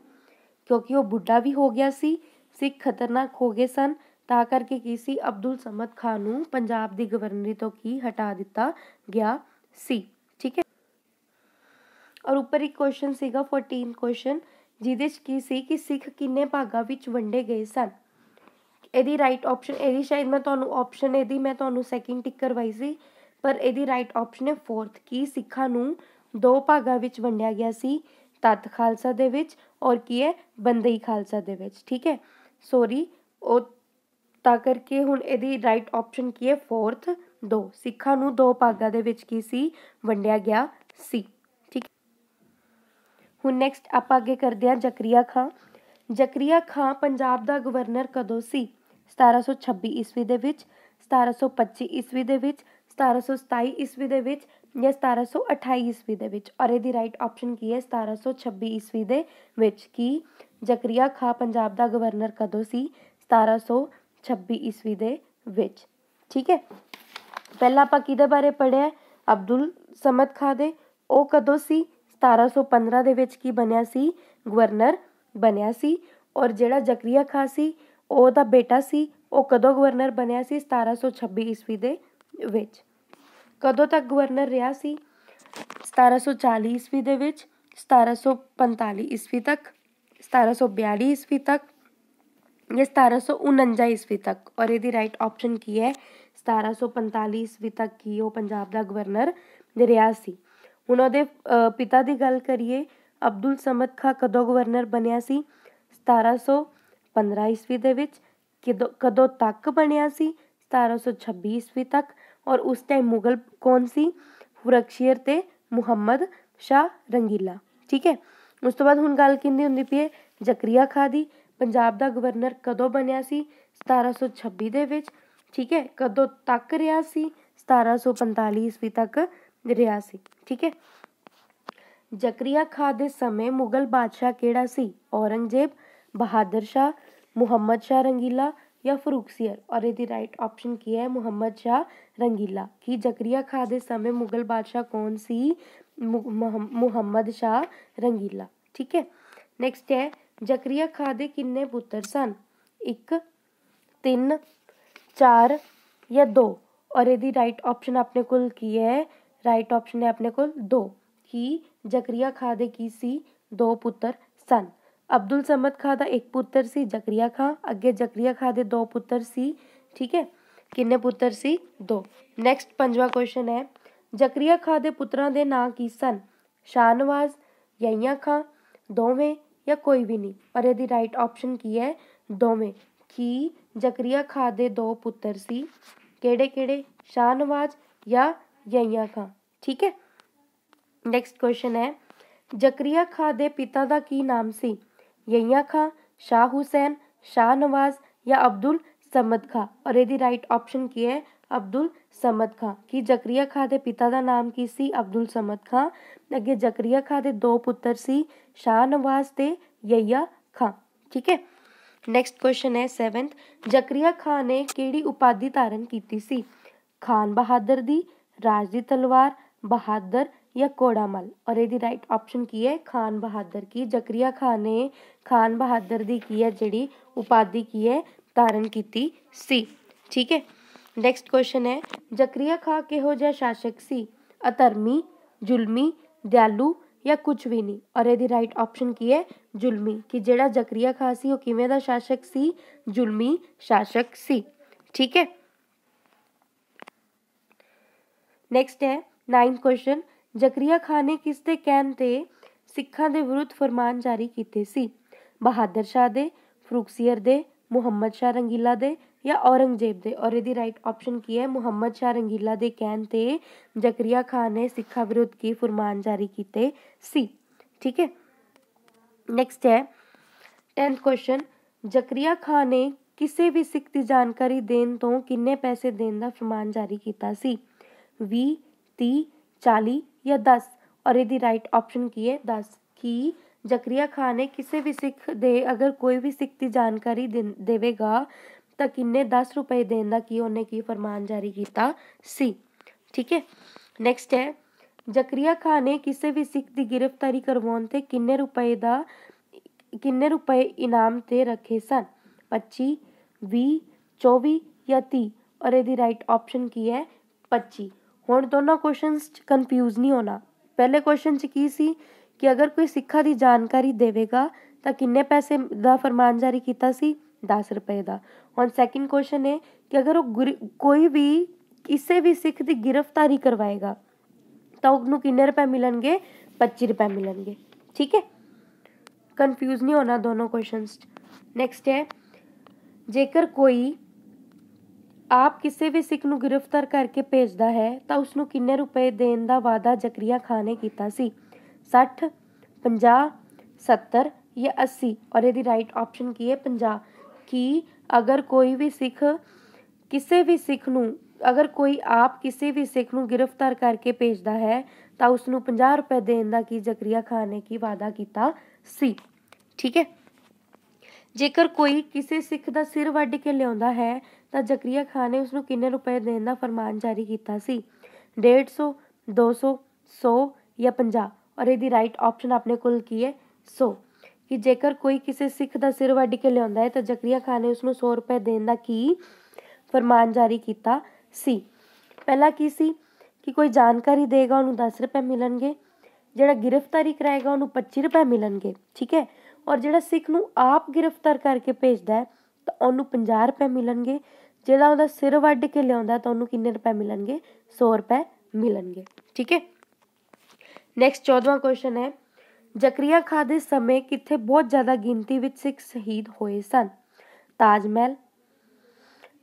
ਕਿਉਂਕਿ ਉਹ ਬੁੱਢਾ ਵੀ ਹੋ ਗਿਆ ਸੀ ਸਿੱਖ ਖਤਰਨਾਕ ਹੋ ਗਏ ਸਨ ਤਾਂ ਕਰਕੇ ਕੀ ਸੀ ਅਬਦੁਲ ਸਮਦ ਖਾਨ ਨੂੰ ਪੰਜਾਬ ਦੀ ਗਵਰਨਰੀ ਤੋਂ ਕੀ ਹਟਾ ਦਿੱਤਾ ਗਿਆ ਸੀ ਠੀਕ ਹੈ ਔਰ ਉੱਪਰ ਇੱਕ ਕੁਐਸਚਨ ਸੀਗਾ 14 ਕੁਐਸਚਨ ਜਿਹਦੇ ਵਿੱਚ ਕੀ ਸੀ ਕਿ ਸਿੱਖ ਕਿੰਨੇ ਭਾਗਾਂ ਵਿੱਚ ਵੰਡੇ ਗਏ ਸਨ ਇਹਦੀ ਰਾਈਟ ਆਪਸ਼ਨ ਇਹਦੀ ਸ਼ਾਇਦ ਮੈਂ ਤੁਹਾਨੂੰ ਆਪਸ਼ਨ ਇਹਦੀ ਮੈਂ ਤੁਹਾਨੂੰ ਸੈਕਿੰਡ ਟਿਕ ਕਰਵਾਈ ਸੀ ਪਰ ਇਹਦੀ ਰਾਈਟ ਆਪਸ਼ਨ ਹੈ ਫੋਰਥ ਕੀ ਸਿੱਖਾਂ ਨੂੰ ਦੋ ਭਾਗਾਂ ਵਿੱਚ ਵੰਡਿਆ ਗਿਆ ਸੀ ਤਤ ਖਾਲਸਾ ਦੇ ਵਿੱਚ ਔਰ ਕੀ ਹੈ ਬੰਦਈ ਖਾਲਸਾ ਦੇ ਵਿੱਚ ਠੀਕ ਹੈ ਸੋਰੀ ਉਹ ਤਾਂ ਕਰਕੇ ਹੁਣ ਇਹਦੀ ਰਾਈਟ ਆਪਸ਼ਨ ਕੀ ਹੈ ਫੋਰਥ ਦੋ ਸਿੱਖਾਂ ਨੂੰ ਦੋ ਭਾਗਾਂ ਦੇ ਵਿੱਚ ਕੀ ਸੀ ਵੰਡਿਆ ਗਿਆ ਸੀ ਠੀਕ ਹੁਣ ਨੈਕਸਟ ਆਪਾਂ ਅੱਗੇ ਕਰਦੇ ਹਾਂ ਜ਼ਕਰੀਆ ਖਾਂ ਜ਼ਕਰੀਆ ਖਾਂ ਪੰਜਾਬ ਦਾ ਗਵਰਨਰ ਕਦੋਂ ਸੀ 1726 ਈਸਵੀ ਦੇ ਵਿੱਚ 1725 ਈਸਵੀ ਦੇ ਵਿੱਚ 1727 ਈਸਵੀ ਦੇ ਵਿੱਚ ਜਾਂ 1728 ਈਸਵੀ ਦੇ ਵਿੱਚ ਔਰ ਇਹਦੀ ਰਾਈਟ ਆਪਸ਼ਨ ਕੀ ਹੈ 1726 ਈਸਵੀ ਦੇ ਵਿੱਚ ਕੀ ਜ਼ਕਰੀਆ ਖਾਂ ਪੰਜਾਬ ਦਾ ਗਵਰਨਰ ਕਦੋਂ ਸੀ 26 ਈਸਵੀ ਦੇ ਵਿੱਚ ਠੀਕ ਹੈ ਪਹਿਲਾਂ ਆਪਾਂ ਕਿਹਦੇ ਬਾਰੇ ਪੜਿਆ ਅਬਦੁਲ ਸਮਦ ਖਾਂ ਦੇ ਉਹ ਕਦੋਂ ਸੀ 1715 ਦੇ ਵਿੱਚ ਕੀ ਬਣਿਆ ਸੀ ਗਵਰਨਰ ਬਣਿਆ ਸੀ ਔਰ ਜਿਹੜਾ ਜ਼ਕਰੀਆ ਖਾ ਸੀ ਉਹ ਦਾ ਬੇਟਾ ਸੀ ਉਹ ਕਦੋਂ ਗਵਰਨਰ ਬਣਿਆ ਸੀ 1726 ਈਸਵੀ ਦੇ ਵਿੱਚ ਕਦੋਂ ਤੱਕ ਗਵਰਨਰ ਰਿਹਾ ਸੀ 1740 ਈਸਵੀ ਦੇ ਵਿੱਚ 1745 ਈਸਵੀ ਤੱਕ 1742 ਈਸਵੀ ਤੱਕ ये सतारह सौ ਉਣੰਜਾ ਈਸਵੀ ਤੱਕ ਔਰ ਇਹਦੀ ਰਾਈਟ ਆਪਸ਼ਨ ਕੀ ਹੈ ਸਤਾਰ੍ਹਾਂ ਸੌ ਪੰਤਾਲੀ ਈਸਵੀ ਤੱਕ ਹੀ ਉਹ ਪੰਜਾਬ ਦਾ ਗਵਰਨਰ ਦੇ ਸੀ ਹੁਣ ਉਹਦੇ ਪਿਤਾ ਦੀ ਗੱਲ ਕਰੀਏ ਅਬਦੁਲ ਸਮਦ ਖਾ ਕਦੋਂ ਗਵਰਨਰ ਬਣਿਆ ਸੀ 1715 ਈਸਵੀ ਦੇ ਵਿੱਚ ਕਦੋਂ ਤੱਕ ਬਣਿਆ ਸੀ 1726 ਈਸਵੀ ਤੱਕ ਔਰ ਉਸ ਟਾਈਮ ਮੁਗਲ ਕੌਣ ਸੀ ਫੁਰਕਸ਼ੀਰ ਤੇ ਮੁਹੰਮਦ ਸ਼ਾ ਰੰਗੀਲਾ ਠੀਕ ਹੈ ਉਸ ਤੋਂ ਬਾਅਦ ਹੁਣ ਗੱਲ ਕਿੰਦੀ ਹੁੰਦੀ ਪਈ ਹੈ ਜ਼ਕਰੀਆ ਦੀ ਪੰਜਾਬ ਦਾ ਗਵਰਨਰ ਕਦੋਂ ਬਣਿਆ ਸੀ 1726 ਦੇ ਵਿੱਚ ਠੀਕ ਹੈ ਕਦੋਂ ਤੱਕ ਰਿਹਾ ਸੀ 1745 ਈਸਵੀ ਤੱਕ ਰਿਹਾ ਸੀ ਠੀਕ ਹੈ ਜ਼ਕਰੀਆ ਖਾਨ ਦੇ ਸਮੇਂ ਮੁਗਲ ਬਾਦਸ਼ਾਹ ਕਿਹੜਾ ਸੀ ਔਰੰਗਜ਼ੇਬ ਬਹਾਦਰ ਸ਼ਾ ਮੁਹੰਮਦ ਸ਼ਾ ਰੰਗੀਲਾ ਜਾਂ ਫਰੂਕਸੀਅਰ ਔਰ ਇਹਦੀ ਰਾਈਟ ਆਪਸ਼ਨ ਕੀ ਹੈ ਮੁਹੰਮਦ ਸ਼ਾ ਰੰਗੀਲਾ ਕੀ ਜ਼ਕਰੀਆ ਖਾਨ ਦੇ ਸਮੇਂ ਮੁਗਲ ਬਾਦਸ਼ਾਹ ਕੌਣ ਸੀ ਮੁਹੰਮਦ ਸ਼ਾ ਰੰਗੀਲਾ ਠੀਕ ਹੈ ਨੈਕਸਟ ਹੈ ਜ਼ਕਰੀਆ ਖਾਂ ਦੇ किन्ने पुत्र सन एक तीन चार या दो और यदि राइट ऑप्शन आपने कुल है राइट ऑप्शन है अपने को दो कि जकरिया खादे की सी दो पुत्र सन अब्दुल समद का एक पुत्र सी जकरिया खां अगे जकरिया खादे दो पुत्र सी ठीक है किन्ने पुत्र सी दो नेक्स्ट पंजवा क्वेश्चन है जकरिया खां के पुत्रां दे नाम की सन शाहनवाज यहिया खां दोवें या कोई भी नहीं पर यदि राइट ऑप्शन की है दोवें कि जकरिया खा दे दो पुत्र सी केड़े केड़े शाहनवाज या यैया खां ठीक है नेक्स्ट क्वेश्चन है जकरिया खा दे पिता का की नाम सी यैया खां शाह हुसैन शाहनवाज या अब्दुल समद खां और यदि राइट ऑप्शन की है अब्दुल समद खां कि जकरिया खां दे पिता ਦਾ ਨਾਮ ਕੀ ਸੀ ਅਬਦੁਲ ਸਮਦ ਖਾਂ ਅੱਗੇ ਜਕਰੀਆ ਖਾਂ ਦੇ ਦੋ ਪੁੱਤਰ ਸੀ ਸ਼ਾਹ ਨਵਾਜ਼ ਤੇ ਯਈਆ ਖਾਂ ਠੀਕ ਹੈ ਨੈਕਸਟ ਕੁਐਸਚਨ ਹੈ 7th ਜਕਰੀਆ ਖਾਨ ਨੇ ਕਿਹੜੀ ਉਪਾਧੀ ਧਾਰਨ ਕੀਤੀ ਸੀ ਖਾਨ ਬਹਾਦਰ ਦੀ ਰਾਜ ਦੀ ਤਲਵਾਰ ਬਹਾਦਰ ਜਾਂ ਕੋੜਾਮਲ ਔਰ ਇਹਦੀ ਰਾਈਟ ਆਪਸ਼ਨ ਕੀ ਹੈ ਖਾਨ ਬਹਾਦਰ ਕੀ ਜਕਰੀਆ ਖਾਨ ਨੇ ਖਾਨ ਬਹਾਦਰ ਦੀ ਕੀ ਹੈ ਜਿਹੜੀ ਉਪਾਧੀ ਕੀ ਹੈ ਧਾਰਨ ਕੀਤੀ ਸੀ ਠੀਕ ਹੈ नेक्स्ट क्वेश्चन है जक्रिया खा के हो जाए शासक सी अतर्मी जुलमी दयालु या कुछ भी नहीं और यदि राइट ऑप्शन की है जुलमी कि जेड़ा जकरिया खा सी वो शासक सी जुलमी शासक सी ठीक है नेक्स्ट है नाइन्थ क्वेश्चन जकरिया खा ने किसते कहते सिखा दे विरुद्ध फरमान जारी किए बहादुर शाह दे फरूकसियर दे मुहम्मद शाह रंगीला दे या औरंगजेब दे और यदि राइट ऑप्शन की है मुहम्मद शाह रंगीला दे कहन ते जकरिया खान ने सिखा विरुद्ध की फुरमान जारी किए सी ठीक है नेक्स्ट है टेंथ क्वेश्चन जकरिया खान ने किसी भी सिख की जानकारी देने तो किन्ने पैसे देने का फरमान जारी किया ती चाली या दस और यदि राइट ऑप्शन की है दस कि जकरिया खान ने किसी भी सिख दे अगर कोई भी सिख की जानकारी दे देगा ਤਾਂ ਕਿੰਨੇ 10 ਰੁਪਏ ਦੇਣ ਦਾ ਕੀ ਉਹਨੇ ਕੀ ਫਰਮਾਨ ਜਾਰੀ ਕੀਤਾ ਸੀ ਠੀਕ ਹੈ ਨੈਕਸਟ ਹੈ ਜ਼ਕਰੀਆ ਖਾਨ ਨੇ ਕਿਸੇ ਵੀ ਸਿੱਖ ਦੀ ਗ੍ਰਿਫਤਾਰੀ ਕਰਵਾਉਣ ਤੇ ਕਿੰਨੇ ਰੁਪਏ ਦਾ ਕਿੰਨੇ ਰੁਪਏ ਇਨਾਮ ਤੇ ਰੱਖੇ ਸਨ 25 20 24 ਜਾਂ 30 ਔਰ ਇਹਦੀ ਰਾਈਟ ਆਪਸ਼ਨ ਕੀ ਹੈ 25 ਹੁਣ ਦੋਨੋਂ ਕੁਐਸਚਨਸ ਚ ਕਨਫਿਊਜ਼ ਨਹੀਂ ਹੋਣਾ ਪਹਿਲੇ ਕੁਐਸਚਨ ਚ ਕੀ ਸੀ ਕਿ ਅਗਰ ਕੋਈ ਸਿੱਖਾ ਦੀ ਜਾਣਕਾਰੀ ਦੇਵੇਗਾ ਤਾਂ ਕਿੰਨੇ ਪੈਸੇ ਦਾ ਫਰਮਾਨ ਜਾਰੀ ਕੀਤਾ ਸੀ ਦਸ ਰੁਪਏ ਦਾ ਹੁਣ ਸੈਕਿੰਡ ਕੁਐਸਚਨ ਹੈ ਕਿ ਅਗਰ ਉਹ ਕੋਈ ਵੀ ਕਿਸੇ ਵੀ ਸਿੱਖ ਦੀ ਗ੍ਰਿਫਤਾਰੀ ਕਰਵਾਏਗਾ ਤਾਂ ਉਹਨੂੰ ਕਿੰਨੇ ਰੁਪਏ ਮਿਲਣਗੇ 25 ਰੁਪਏ ਮਿਲਣਗੇ ਠੀਕ ਹੈ ਕਨਫਿਊਜ਼ ਨਹੀਂ ਹੋਣਾ ਦੋਨੋਂ ਕੁਐਸਚਨਸ ਨੈਕਸਟ ਹੈ ਜੇਕਰ ਕੋਈ ਆਪ ਕਿਸੇ ਵੀ ਸਿੱਖ ਨੂੰ ਗ੍ਰਿਫਤਾਰ ਕਰਕੇ ਭੇਜਦਾ ਹੈ ਤਾਂ ਉਸ ਨੂੰ ਕਿੰਨੇ ਰੁਪਏ ਦੇਣ ਦਾ ਵਾਅਦਾ ਜ਼ਕਰੀਆ ਖਾਨ ਨੇ ਕੀਤਾ ਸੀ 60 50 70 ਜਾਂ 80 ਔਰ ਇਹਦੀ ਰਾਈਟ ਆਪਸ਼ਨ ਕੀ ਹੈ 50 ਕਿ ਅਗਰ ਕੋਈ ਵੀ ਸਿੱਖ ਕਿਸੇ ਵੀ ਸਿੱਖ ਨੂੰ ਅਗਰ ਕੋਈ ਆਪ ਕਿਸੇ ਵੀ ਸਿੱਖ ਨੂੰ ਗ੍ਰਿਫਤਾਰ ਕਰਕੇ ਭੇਜਦਾ ਹੈ ਤਾਂ ਉਸ ਨੂੰ 50 ਰੁਪਏ ਦੇਣ ਦਾ ਕੀ ਜ਼ਕਰੀਆ ਖਾਨ ਨੇ ਕੀ ਵਾਅਦਾ ਕੀਤਾ ਸੀ ਠੀਕ ਹੈ ਜੇਕਰ ਕੋਈ ਕਿਸੇ ਸਿੱਖ ਦਾ ਸਿਰ ਵੱਢ ਕੇ ਲਿਆਉਂਦਾ ਹੈ ਤਾਂ ਜ਼ਕਰੀਆ ਖਾਨ ਨੇ ਉਸ ਨੂੰ ਕਿੰਨੇ ਰੁਪਏ ਦੇਣ ਦਾ ਫਰਮਾਨ ਜਾਰੀ ਕੀਤਾ ਸੀ 150 200 100 ਜਾਂ 50 ਔਰ ਇਹਦੀ ਰਾਈਟ ਆਪਸ਼ਨ ਆਪਣੇ ਕੋਲ ਕੀ ਹੈ 100 ਕਿ ਜੇਕਰ ਕੋਈ ਕਿਸੇ ਸਿੱਖ ਦਾ ਸਿਰ ਵੱਢ ਕੇ ਲਿਆਉਂਦਾ ਹੈ ਤਾਂ ਜ਼ਕਰੀਆ ਖਾਨ ਨੇ ਉਸ ਨੂੰ 100 ਰੁਪਏ ਦੇਣ ਦਾ ਕੀ ਫਰਮਾਨ ਜਾਰੀ ਕੀਤਾ ਸੀ ਪਹਿਲਾ ਕੀ ਸੀ ਕਿ ਕੋਈ ਜਾਣਕਾਰੀ ਦੇਗਾ ਉਹਨੂੰ 10 ਰੁਪਏ ਮਿਲਣਗੇ ਜਿਹੜਾ ਗ੍ਰਿਫਤਾਰੀ ਕਰਾਏਗਾ ਉਹਨੂੰ 25 ਰੁਪਏ ਮਿਲਣਗੇ ਠੀਕ ਹੈ ਔਰ ਜਿਹੜਾ ਸਿੱਖ ਨੂੰ ਆਪ ਗ੍ਰਿਫਤਾਰ ਕਰਕੇ ਭੇਜਦਾ ਹੈ ਤਾਂ ਉਹਨੂੰ 50 ਰੁਪਏ ਮਿਲਣਗੇ ਜਿਹੜਾ ਉਹਦਾ ਸਿਰ ਵੱਢ ਕੇ ਲਿਆਉਂਦਾ ਤਾਂ ਉਹਨੂੰ ਕਿੰਨੇ ਰੁਪਏ ਮਿਲਣਗੇ 100 ਰੁਪਏ ਮਿਲਣਗੇ ਠੀਕ ਹੈ ਨੈਕਸਟ 14ਵਾਂ ਕੁਐਸਚਨ ਹੈ ਜ਼ਕਰੀਆ ਖਾਨ ਦੇ ਸਮੇਂ ਕਿੱਥੇ ਬਹੁਤ ਜ਼ਿਆਦਾ ਗਿਣਤੀ ਵਿੱਚ ਸਿੱਖ ਸ਼ਹੀਦ ਹੋਏ ਸਨ ਤਾਜ ਮਹਿਲ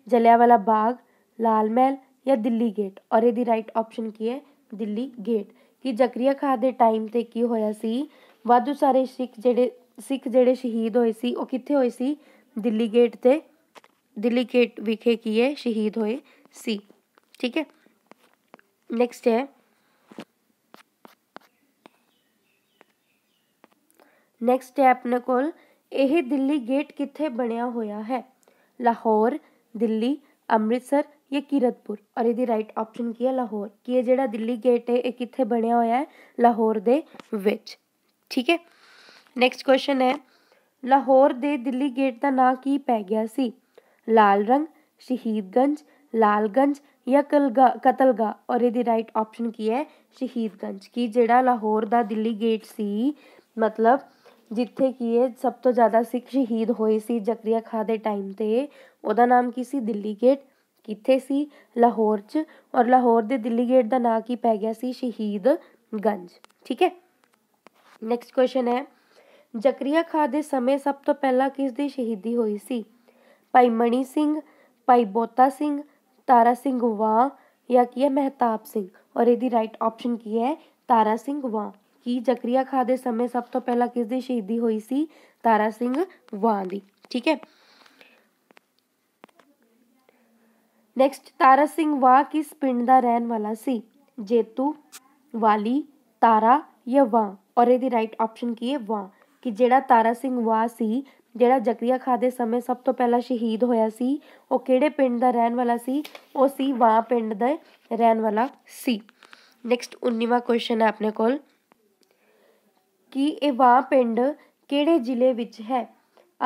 ਜਲਿਆਂਵਾਲਾ ਬਾਗ ਲਾਲ ਮਹਿਲ ਜਾਂ ਦਿੱਲੀ ਗੇਟ ਔਰ ਇਹਦੀ ਰਾਈਟ ਆਪਸ਼ਨ ਕੀ ਹੈ ਦਿੱਲੀ ਗੇਟ ਕਿ ਜ਼ਕਰੀਆ ਖਾਨ ਦੇ ਟਾਈਮ ਤੇ ਕੀ ਹੋਇਆ ਸੀ ਵਾਧੂ ਸਾਰੇ ਸਿੱਖ ਜਿਹੜੇ ਸਿੱਖ ਜਿਹੜੇ ਸ਼ਹੀਦ ਹੋਏ ਸੀ ਉਹ ਕਿੱਥੇ ਹੋਏ ਸੀ ਦਿੱਲੀ ਗੇਟ ਤੇ ਦਿੱਲੀ ਗੇਟ ਵਿਖੇ ਕੀ ਹੈ ਸ਼ਹੀਦ ਹੋਏ ਸੀ ਠੀਕ ਹੈ ਨੈਕਸਟ ਹੈ नैक्सट है अपने को दिल्ली गेट कितने बनया होया है लाहौर दिल्ली अमृतसर या किरतपुर और यदि राइट ऑप्शन की है लाहौर कि यह जो दिल्ली गेट है ये कितने बनया हुआ लाहौर दे ठीक है नैक्सट क्वेश्चन है लाहौर दे दिल्ली गेट का ना की पै गया सी लाल रंग शहीदगंज लालगंज या कलगा कतलगा और यदि राइट ऑप्शन की है शहीदगंज कि जड़ा लाहौर का दिल्ली गेट सी मतलब ਜਿੱਥੇ ਕਿ ਇਹ ਸਭ ਤੋਂ ਜ਼ਿਆਦਾ ਸਿੱਖ ਸ਼ਹੀਦ ਹੋਏ ਸੀ ਜ਼ਕਰੀਆ ਖਾਨ ਦੇ ਟਾਈਮ 'ਤੇ ਉਹਦਾ ਨਾਮ ਕੀ ਸੀ ਦਿੱਲੀ ਗੇਟ ਕਿੱਥੇ ਸੀ ਲਾਹੌਰ 'ਚ ਔਰ ਲਾਹੌਰ ਦੇ ਦਿੱਲੀ ਗੇਟ ਦਾ ਨਾਂ ਕੀ ਪੈ ਗਿਆ ਸੀ ਸ਼ਹੀਦ ਗੰਜ ਠੀਕ ਹੈ ਨੈਕਸਟ ਕੁਐਸਚਨ ਹੈ ਜ਼ਕਰੀਆ ਖਾਨ ਦੇ ਸਮੇਂ ਸਭ ਤੋਂ ਪਹਿਲਾਂ ਕਿਸ ਦੀ ਸ਼ਹੀਦੀ ਹੋਈ ਸੀ ਭਾਈ ਮਣੀ ਸਿੰਘ ਭਾਈ ਬੋਤਾ ਸਿੰਘ ਤਾਰਾ ਸਿੰਘ ਵਾ ਜਾਂ ਕੀ ਹੈ ਮਹਿਤਾਬ ਸਿੰਘ ਔਰ ਇਹਦੀ ਰਾਈਟ ਆਪਸ਼ਨ ਕੀ ਹੈ ਤਾਰਾ ਸਿੰਘ ਵਾ ਕਿ ਜ਼ਕਰੀਆ ਖਾਂ ਦੇ ਸਮੇਂ ਸਭ ਤੋਂ ਪਹਿਲਾਂ ਕਿਸ ਦੀ ਸ਼ਹੀਦੀ ਹੋਈ ਸੀ ਤਾਰਾ ਸਿੰਘ ਵਾਂ ਦੀ ਠੀਕ ਹੈ ਨੈਕਸਟ ਤਾਰਾ ਸਿੰਘ ਵਾਂ ਕਿਸ ਪਿੰਡ ਦਾ ਰਹਿਣ ਵਾਲਾ ਸੀ ਜੇਤੂ ਵਾਲੀ ਤਾਰਾ ਜਾਂ ਵਾਂ ਔਰ ਇਹਦੀ ਰਾਈਟ ਆਪਸ਼ਨ ਕੀ ਹੈ ਵਾਂ ਕਿ ਜਿਹੜਾ ਤਾਰਾ ਸਿੰਘ ਵਾਂ ਸੀ ਜਿਹੜਾ ਜ਼ਕਰੀਆ ਖਾਂ ਦੇ ਸਮੇਂ ਸਭ ਤੋਂ ਪਹਿਲਾਂ ਸ਼ਹੀਦ ਹੋਇਆ ਸੀ ਉਹ ਕਿਹੜੇ ਪਿੰਡ ਦਾ ਰਹਿਣ ਵਾਲਾ ਸੀ ਉਹ ਸੀ ਵਾਂ ਪਿੰਡ ਦਾ ਰਹਿਣ ਵਾਲਾ ਸੀ ਨੈਕਸਟ 19ਵਾਂ ਕੁਐਸਚਨ ਹੈ ਆਪਣੇ ਕੋਲ ਕੀ ਇਹ ਵਾਂ ਪਿੰਡ ਕਿਹੜੇ ਜ਼ਿਲ੍ਹੇ ਵਿੱਚ ਹੈ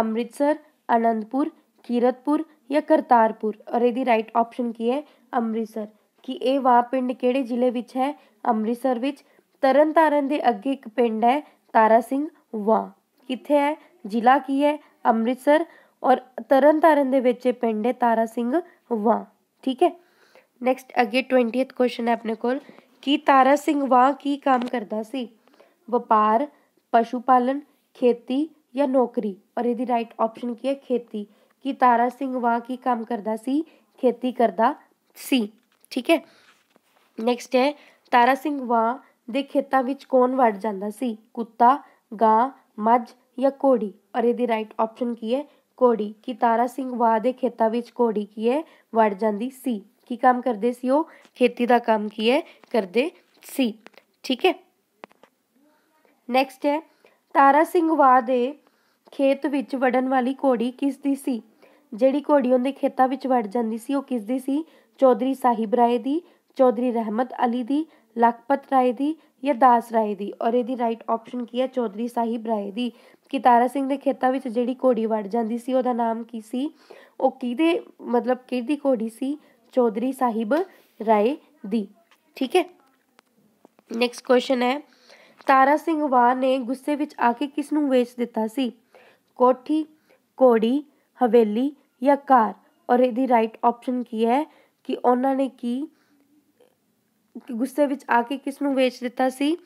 ਅੰਮ੍ਰਿਤਸਰ ਅਨੰਦਪੁਰ ਕੀਰਤਪੁਰ ਜਾਂ ਕਰਤਾਰਪੁਰ ਔਰ ਇਹਦੀ ਰਾਈਟ ਆਪਸ਼ਨ ਕੀ ਹੈ ਅੰਮ੍ਰਿਤਸਰ ਕਿ ਇਹ ਵਾਂ ਪਿੰਡ ਕਿਹੜੇ ਜ਼ਿਲ੍ਹੇ ਵਿੱਚ ਹੈ ਅੰਮ੍ਰਿਤਸਰ ਵਿੱਚ ਤਰਨਤਾਰਨ ਦੇ ਅੱਗੇ ਇੱਕ ਪਿੰਡ ਹੈ ਤਾਰਾ ਸਿੰਘ ਵਾਂ ਕਿੱਥੇ ਹੈ ਜ਼ਿਲ੍ਹਾ ਕੀ ਹੈ ਅੰਮ੍ਰਿਤਸਰ ਔਰ ਤਰਨਤਾਰਨ ਦੇ ਵਿੱਚ ਇਹ ਪਿੰਡ ਹੈ ਤਾਰਾ ਸਿੰਘ ਵਾਂ ਠੀਕ ਹੈ ਨੈਕਸਟ ਅੱਗੇ 20th ਕੁਐਸਚਨ ਹੈ ਆਪਣੇ ਕੋਲ ਕੀ ਤਾਰਾ ਸਿੰਘ ਵਾ ਕੀ ਕੰਮ ਕਰਦਾ ਸੀ व्यापार पशुपालन खेती या नौकरी और यदि राइट ऑप्शन की है खेती कि तारा सिंह वहां की काम करता सी खेती करता सी ठीक है नेक्स्ट है तारा सिंह वहां दे खेतों विच कौन वड़ जाता सी कुत्ता गां मझ या घोड़ी और यदि राइट ऑप्शन की है घोड़ी कि तारा सिंह वाह दे खेतों विच कोड़ी की है वड़ जाती सी की काम करते सी खेती का काम की है करते सी ठीक है ਨੈਕਸਟ ਹੈ ਤਾਰਾ ਸਿੰਘ ਵਾ ਦੇ ਖੇਤ ਵਿੱਚ ਵੜਨ ਵਾਲੀ ਘੋੜੀ ਕਿਸ ਦੀ ਸੀ ਜਿਹੜੀ ਘੋੜੀ ਉਹਦੇ ਖੇਤਾਂ ਵਿੱਚ ਵੜ ਜਾਂਦੀ ਸੀ ਉਹ ਕਿਸ ਦੀ ਸੀ ਚੌਧਰੀ ਸਾਹਿਬ ਰਾਏ ਦੀ ਚੌਧਰੀ ਰਹਿਮਤ ਅਲੀ ਦੀ ਲਖਪਤ ਰਾਏ ਦੀ ਜਾਂ ਦਾਸ ਰਾਏ ਦੀ ਔਰ ਇਹਦੀ ਰਾਈਟ ਆਪਸ਼ਨ ਕੀ ਹੈ ਚੌਧਰੀ ਸਾਹਿਬ ਰਾਏ ਦੀ ਕਿ ਤਾਰਾ ਸਿੰਘ ਦੇ ਖੇਤਾਂ ਵਿੱਚ ਜਿਹੜੀ ਘੋੜੀ ਵੜ ਜਾਂਦੀ ਸੀ ਉਹਦਾ ਨਾਮ ਕੀ ਸੀ ਉਹ ਕਿਹਦੇ ਮਤਲਬ ਕਿਹਦੀ ਘੋੜੀ ਸੀ ਚੌਧਰੀ ਸਾਹਿਬ ਰਾਏ ਦੀ ਠੀਕ ਹੈ ਨੈਕਸਟ ਕੁਐਸਚਨ ਹੈ ਤਾਰਾ ਸਿੰਘ ਵਾਰ ਨੇ ਗੁੱਸੇ ਵਿੱਚ ਆ ਕੇ ਕਿਸ ਨੂੰ ਵੇਚ ਦਿੱਤਾ ਸੀ ਕੋਠੀ ਕੋੜੀ ਹਵੇਲੀ ਜਾਂ ਕਾਰ ਔਰ ਇਹਦੀ ਰਾਈਟ ਆਪਸ਼ਨ ਕੀ ਹੈ ਕਿ ਉਹਨਾਂ ਨੇ ਕੀ ਗੁੱਸੇ ਵਿੱਚ ਆ ਕੇ ਕਿਸ ਨੂੰ ਵੇਚ ਦਿੱਤਾ ਸੀ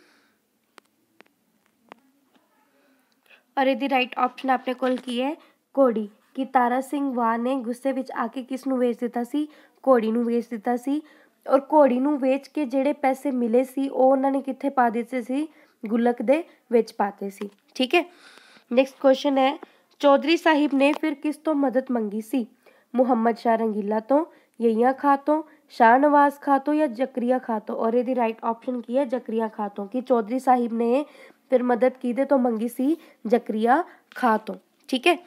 ਔਰ ਇਹਦੀ ਰਾਈਟ ਆਪਸ਼ਨ ਆਪਣੇ ਕੋਲ ਕੀ ਹੈ ਕੋੜੀ ਕਿ ਤਾਰਾ ਸਿੰਘ ਵਾਰ ਨੇ ਗੁੱਸੇ ਵਿੱਚ ਆ ਕੇ ਕਿਸ ਨੂੰ ਵੇਚ ਦਿੱਤਾ ਸੀ ਕੋੜੀ ਨੂੰ ਵੇਚ ਦਿੱਤਾ ਸੀ ਔਰ ਕੋੜੀ ਨੂੰ ਵੇਚ ਕੇ ਜਿਹੜੇ ਪੈਸੇ ਮਿਲੇ ਸੀ ਉਹ ਉਹਨਾਂ ਨੇ ਕਿੱਥੇ ਪਾ ਦਿੱਤੇ ਸੀ गुलक दे विच पाते सी ठीक है नेक्स्ट क्वेश्चन है चौधरी साहिब ने फिर किस तो मदद मंगी सी मुहम्मद शाह रंगीला तो यहीं खा तो शाह नवाज खा तो या जकरिया खा तो और यदि राइट ऑप्शन की है जकरिया खा तो कि चौधरी साहिब ने फिर मदद की दे तो मंगी सी जकरिया खा तो ठीक है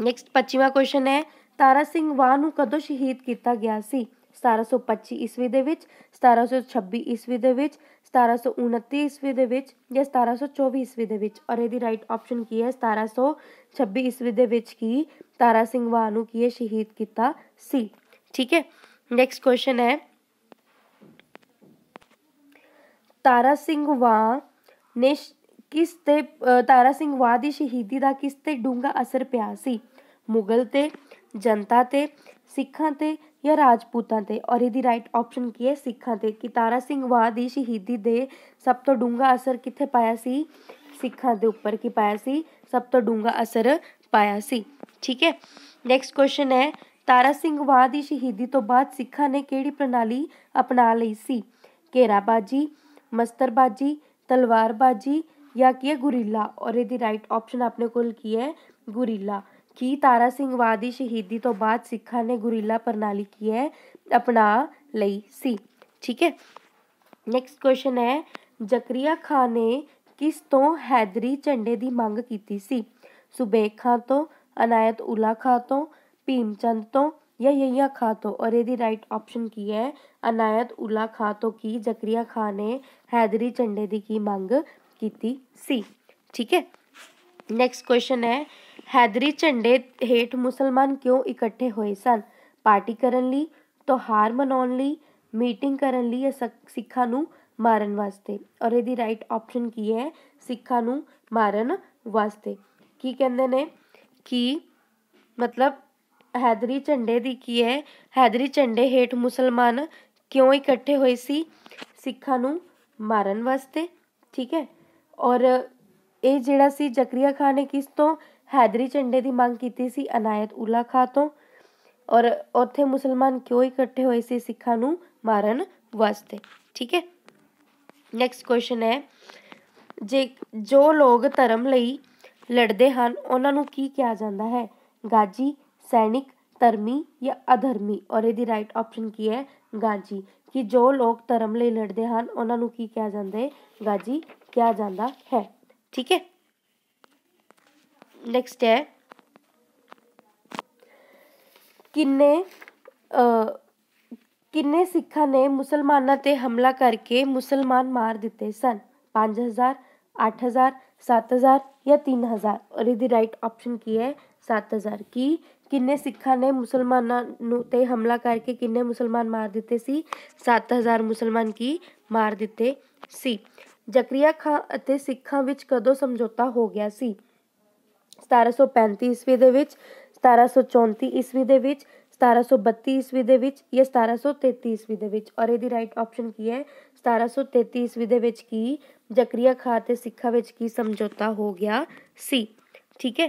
नेक्स्ट पच्चीवा क्वेश्चन है तारा सिंह वाह कदों शहीद किया गया सी 1725 ਈਸਵੀ ਦੇ ਵਿੱਚ 1726 ਈਸਵੀ ਦੇ ਵਿੱਚ 1729 ਈਸਵੀ ਦੇ ਵਿੱਚ ਜਾਂ 1724 ਈਸਵੀ ਦੇ ਵਿੱਚ ਔਰ ਇਹਦੀ ਰਾਈਟ ਆਪਸ਼ਨ ਕੀ ਹੈ 1726 ਈਸਵੀ ਦੇ ਵਿੱਚ ਕੀ ਤਾਰਾ ਸਿੰਘ ਵਾਹ ਨੂੰ ਕੀ ਹੈ ਸ਼ਹੀਦ ਕੀਤਾ ਸੀ ਠੀਕ ਹੈ ਨੈਕਸਟ ਕੁਐਸਚਨ ਹੈ ਤਾਰਾ ਸਿੰਘ ਵਾਹ ਨੇ ਕਿਸ ਤੇ ਤਾਰਾ ਸਿੰਘ ਵਾਹ ਦੀ ਸ਼ਹੀਦੀ ਦਾ ਕਿਸ ਤੇ ਡੂੰਘਾ ਅਸਰ ਪਿਆ ਸੀ ਮੁਗਲ ਤੇ ਜਨਤਾ ਤੇ ਸਿੱਖਾਂ ਤੇ ਜਾਂ ਰਾਜਪੂਤਾਂ ਤੇ ਔਰ ਇਹਦੀ ਰਾਈਟ ਆਪਸ਼ਨ ਕੀ ਹੈ ਸਿੱਖਾਂ ਤੇ ਕਿ ਤਾਰਾ ਸਿੰਘ ਵਾਹ ਦੀ ਸ਼ਹੀਦੀ ਦੇ ਸਭ ਤੋਂ ਡੂੰਘਾ ਅਸਰ ਕਿੱਥੇ ਪਾਇਆ ਸੀ ਸਿੱਖਾਂ ਦੇ ਉੱਪਰ ਕੀ ਪਾਇਆ ਸੀ ਸਭ ਤੋਂ ਡੂੰਘਾ ਅਸਰ ਪਾਇਆ ਸੀ ਠੀਕ ਹੈ ਨੈਕਸਟ ਕੁਐਸਚਨ ਹੈ ਤਾਰਾ ਸਿੰਘ ਵਾਹ ਦੀ ਸ਼ਹੀਦੀ ਤੋਂ ਬਾਅਦ ਸਿੱਖਾਂ ਨੇ ਕਿਹੜੀ ਪ੍ਰਣਾਲੀ ਅਪਣਾ ਲਈ ਸੀ ਘੇਰਾਬਾਜੀ ਮਸਤਰਬਾਜੀ ਤਲਵਾਰਬਾਜੀ या की है गुरीला और यदि राइट ऑप्शन आपने कुल की है गुरीला ਕਿ ਤਾਰਾ ਸਿੰਘ ਵਾਹ ਦੀ ਸ਼ਹੀਦੀ ਤੋਂ ਬਾਅਦ ਸਿੱਖਾਂ ਨੇ ਗੁਰੀਲਾ ਪ੍ਰਣਾਲੀ ਕੀ ਹੈ ਅਪਣਾ ਲਈ ਸੀ ਠੀਕ ਹੈ ਨੈਕਸਟ ਕੁਐਸਚਨ ਹੈ ਜ਼ਕਰੀਆ ਖਾਨ ਨੇ ਕਿਸ ਤੋਂ ਹੈਦਰੀ ਝੰਡੇ ਦੀ ਮੰਗ ਕੀਤੀ ਸੀ ਸੁਬੇਗ ਖਾਨ ਤੋਂ ਅਨਾਇਤ ਉਲਾ ਖਾਨ ਤੋਂ ਭੀਮ ਚੰਦ ਤੋਂ या यहिया खां तो और यदि राइट ऑप्शन की है अनायत उला खां तो की जकरिया खां ने हैदरी झंडे की की मांग की सी ठीक है नेक्स्ट क्वेश्चन है ਹੈਦਰੀ ਝੰਡੇ ਹੇਠ ਮੁਸਲਮਾਨ ਕਿਉਂ ਇਕੱਠੇ ਹੋਏ ਸਨ ਪਾਰਟੀ ਕਰਨ ਲਈ ਤਿਉਹਾਰ ਮਨਾਉਣ ਲਈ ਮੀਟਿੰਗ ਕਰਨ ਲਈ ਸਿੱਖਾਂ ਨੂੰ ਮਾਰਨ ਵਾਸਤੇ ਔਰ ਇਹਦੀ ਰਾਈਟ ਆਪਸ਼ਨ ਕੀ ਹੈ ਸਿੱਖਾਂ ਨੂੰ ਮਾਰਨ ਵਾਸਤੇ ਕੀ ਕਹਿੰਦੇ ਨੇ ਕਿ ਮਤਲਬ ਹੈਦਰੀ ਝੰਡੇ ਦੀ ਕੀ ਹੈ ਹੈਦਰੀ ਝੰਡੇ ਹੇਠ ਮੁਸਲਮਾਨ ਕਿਉਂ ਇਕੱਠੇ ਹੋਏ ਸੀ ਸਿੱਖਾਂ ਨੂੰ ਮਾਰਨ ਵਾਸਤੇ ਠੀਕ ਹੈ ਔਰ ਇਹ ਜਿਹੜਾ ਸੀ ਜ਼ਕਰੀਆ ਖਾਨ ਨੇ ਕਿਸ ਤੋਂ ਹੈਦਰੀ ਝੰਡੇ ਦੀ ਮੰਗ ਕੀਤੀ ਸੀ ਅਨਾਇਤ ਉਲਾ ਖਾਂ ਤੋਂ ਔਰ ਉੱਥੇ ਮੁਸਲਮਾਨ ਕਿਉਂ ਇਕੱਠੇ ਹੋਏ ਸੀ ਸਿੱਖਾਂ ਨੂੰ ਮਾਰਨ ਵਾਸਤੇ ਠੀਕ ਹੈ ਨੈਕਸਟ ਕੁਐਸਚਨ ਹੈ ਜੇ ਜੋ ਲੋਕ ਧਰਮ ਲਈ ਲੜਦੇ ਹਨ ਉਹਨਾਂ ਨੂੰ ਕੀ ਕਿਹਾ ਜਾਂਦਾ ਹੈ ਗਾਜੀ ਸੈਨਿਕ ਧਰਮੀ ਜਾਂ ਅਧਰਮੀ ਔਰ ਇਹਦੀ ਰਾਈਟ ਆਪਸ਼ਨ ਕੀ ਹੈ ਗਾਜੀ ਕਿ ਜੋ ਲੋਕ ਧਰਮ ਲਈ ਲੜਦੇ ਹਨ ਉਹਨਾਂ ਨੂੰ ਕੀ ਕਿਹਾ ਜਾਂਦਾ ਹੈ ਗਾਜੀ ਕਿਹਾ ਜਾਂਦਾ ਹੈ ਠੀਕ ਹੈ ਨੈਕਸਟ ਹੈ ਕਿੰਨੇ ਕਿੰਨੇ ਸਿੱਖਾਂ ਨੇ ਮੁਸਲਮਾਨਾਂ ਤੇ ਹਮਲਾ ਕਰਕੇ ਮੁਸਲਮਾਨ ਮਾਰ ਦਿੱਤੇ ਸਨ 5000 8000 7000 ਜਾਂ 3000 ਔਰ ਇਹਦੀ ਰਾਈਟ ਆਪਸ਼ਨ ਕੀ ਹੈ 7000 ਕੀ ਕਿੰਨੇ ਸਿੱਖਾਂ ਨੇ ਮੁਸਲਮਾਨਾਂ ਨੂੰ ਤੇ ਹਮਲਾ ਕਰਕੇ ਕਿੰਨੇ ਮੁਸਲਮਾਨ ਮਾਰ ਦਿੱਤੇ ਸੀ 7000 ਮੁਸਲਮਾਨ ਕੀ ਮਾਰ ਦਿੱਤੇ ਸੀ ਜ਼ਕਰੀਆ ਖਾਂ ਅਤੇ ਸਿੱਖਾਂ ਵਿੱਚ ਕਦੋਂ ਸਮਝੌਤਾ ਹੋ ਗਿਆ ਸੀ 1735 ਈਸਵੀ ਦੇ ਵਿੱਚ 1734 ਈਸਵੀ ਦੇ ਵਿੱਚ 1732 ਈਸਵੀ ਦੇ ਵਿੱਚ ਜਾਂ 1733 ਈਸਵੀ ਦੇ ਵਿੱਚ ਔਰ ਇਹਦੀ ਰਾਈਟ ਆਪਸ਼ਨ ਕੀ ਹੈ 1733 ਈਸਵੀ ਦੇ ਵਿੱਚ ਕੀ ਜ਼ਕਰੀਆ ਖਾਨ ਤੇ ਸਿੱਖਾਂ ਵਿੱਚ ਕੀ ਸਮਝੌਤਾ ਹੋ ਗਿਆ ਸੀ ਠੀਕ ਹੈ